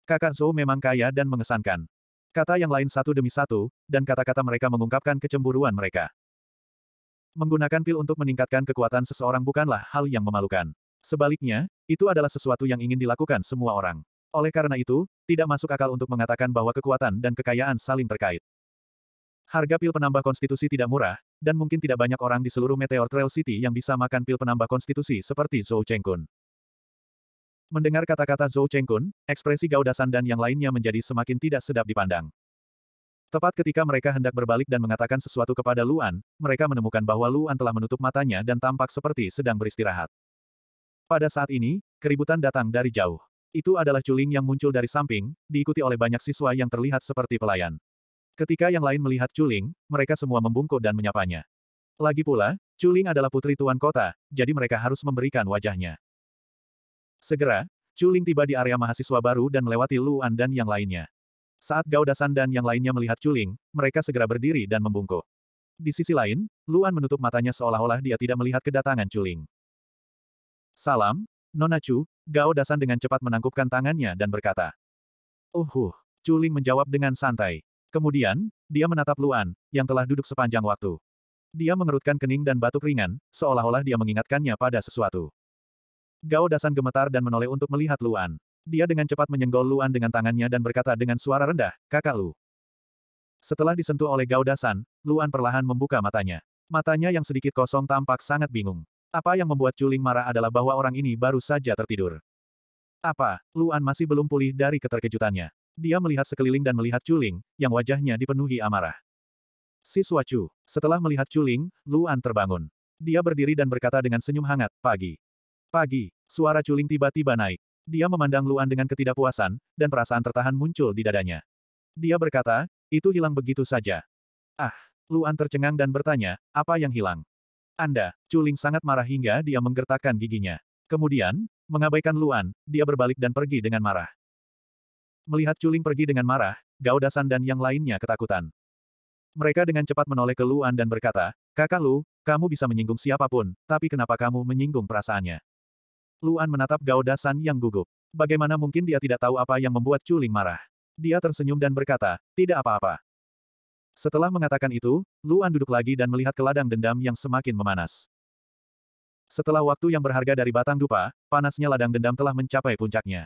Kakak Zhou memang kaya dan mengesankan. Kata yang lain satu demi satu, dan kata-kata mereka mengungkapkan kecemburuan mereka. Menggunakan pil untuk meningkatkan kekuatan seseorang bukanlah hal yang memalukan. Sebaliknya, itu adalah sesuatu yang ingin dilakukan semua orang. Oleh karena itu, tidak masuk akal untuk mengatakan bahwa kekuatan dan kekayaan saling terkait. Harga pil penambah konstitusi tidak murah, dan mungkin tidak banyak orang di seluruh Meteor Trail City yang bisa makan pil penambah konstitusi seperti Zhou Chengkun. Mendengar kata-kata Zhou Chengkun, ekspresi Gaudasan dan yang lainnya menjadi semakin tidak sedap dipandang. Tepat ketika mereka hendak berbalik dan mengatakan sesuatu kepada Luan, mereka menemukan bahwa Luan telah menutup matanya dan tampak seperti sedang beristirahat. Pada saat ini, keributan datang dari jauh. Itu adalah Culing yang muncul dari samping, diikuti oleh banyak siswa yang terlihat seperti pelayan. Ketika yang lain melihat Culing, mereka semua membungkuk dan menyapanya. Lagi pula, Culing adalah putri tuan kota, jadi mereka harus memberikan wajahnya. Segera, Culing tiba di area mahasiswa baru dan melewati Luan dan yang lainnya. Saat Gaudasan dan yang lainnya melihat Culing, mereka segera berdiri dan membungkuk. Di sisi lain, Luan menutup matanya seolah-olah dia tidak melihat kedatangan Culing. Salam, Nona Chu, Gao Dasan dengan cepat menangkupkan tangannya dan berkata. Uhuh, oh, Culing menjawab dengan santai. Kemudian, dia menatap Luan, yang telah duduk sepanjang waktu. Dia mengerutkan kening dan batuk ringan, seolah-olah dia mengingatkannya pada sesuatu. Gao Dasan gemetar dan menoleh untuk melihat Luan. Dia dengan cepat menyenggol Luan dengan tangannya dan berkata dengan suara rendah, kakak Lu. Setelah disentuh oleh Gao Dasan, Luan perlahan membuka matanya. Matanya yang sedikit kosong tampak sangat bingung. Apa yang membuat Chuling marah adalah bahwa orang ini baru saja tertidur. Apa, Luan masih belum pulih dari keterkejutannya. Dia melihat sekeliling dan melihat Chuling, yang wajahnya dipenuhi amarah. Si Suacu, setelah melihat Chuling, Luan terbangun. Dia berdiri dan berkata dengan senyum hangat, pagi. Pagi, suara Chuling tiba-tiba naik. Dia memandang Luan dengan ketidakpuasan, dan perasaan tertahan muncul di dadanya. Dia berkata, itu hilang begitu saja. Ah, Luan tercengang dan bertanya, apa yang hilang? Anda, Culing sangat marah hingga dia menggertakkan giginya. Kemudian, mengabaikan Luan, dia berbalik dan pergi dengan marah. Melihat Culing pergi dengan marah, Gaudasan dan yang lainnya ketakutan. Mereka dengan cepat menoleh ke Luan dan berkata, Kakak Lu, kamu bisa menyinggung siapapun, tapi kenapa kamu menyinggung perasaannya? Luan menatap Gaudasan yang gugup. Bagaimana mungkin dia tidak tahu apa yang membuat Culing marah? Dia tersenyum dan berkata, tidak apa-apa. Setelah mengatakan itu, Luan duduk lagi dan melihat ke ladang dendam yang semakin memanas. Setelah waktu yang berharga dari batang dupa, panasnya ladang dendam telah mencapai puncaknya.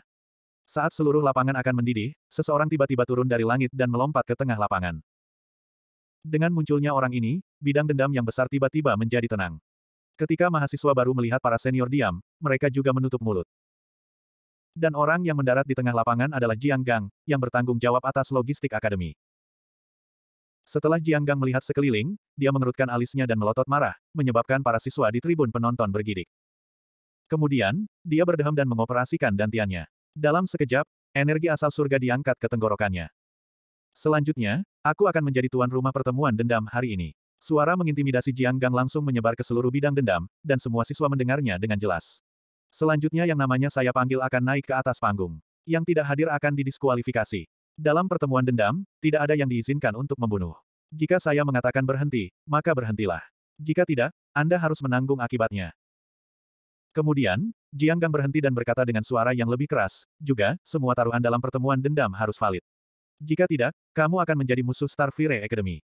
Saat seluruh lapangan akan mendidih, seseorang tiba-tiba turun dari langit dan melompat ke tengah lapangan. Dengan munculnya orang ini, bidang dendam yang besar tiba-tiba menjadi tenang. Ketika mahasiswa baru melihat para senior diam, mereka juga menutup mulut. Dan orang yang mendarat di tengah lapangan adalah Jiang Gang, yang bertanggung jawab atas logistik akademi. Setelah Jiang Gang melihat sekeliling, dia mengerutkan alisnya dan melotot marah, menyebabkan para siswa di tribun penonton bergidik. Kemudian, dia berdeham dan mengoperasikan dantiannya. Dalam sekejap, energi asal surga diangkat ke tenggorokannya. Selanjutnya, aku akan menjadi tuan rumah pertemuan dendam hari ini. Suara mengintimidasi Jiang Gang langsung menyebar ke seluruh bidang dendam, dan semua siswa mendengarnya dengan jelas. Selanjutnya yang namanya saya panggil akan naik ke atas panggung. Yang tidak hadir akan didiskualifikasi. Dalam pertemuan dendam, tidak ada yang diizinkan untuk membunuh. Jika saya mengatakan berhenti, maka berhentilah. Jika tidak, Anda harus menanggung akibatnya. Kemudian, Jiang Gang berhenti dan berkata dengan suara yang lebih keras, juga, semua taruhan dalam pertemuan dendam harus valid. Jika tidak, kamu akan menjadi musuh Starfire Academy.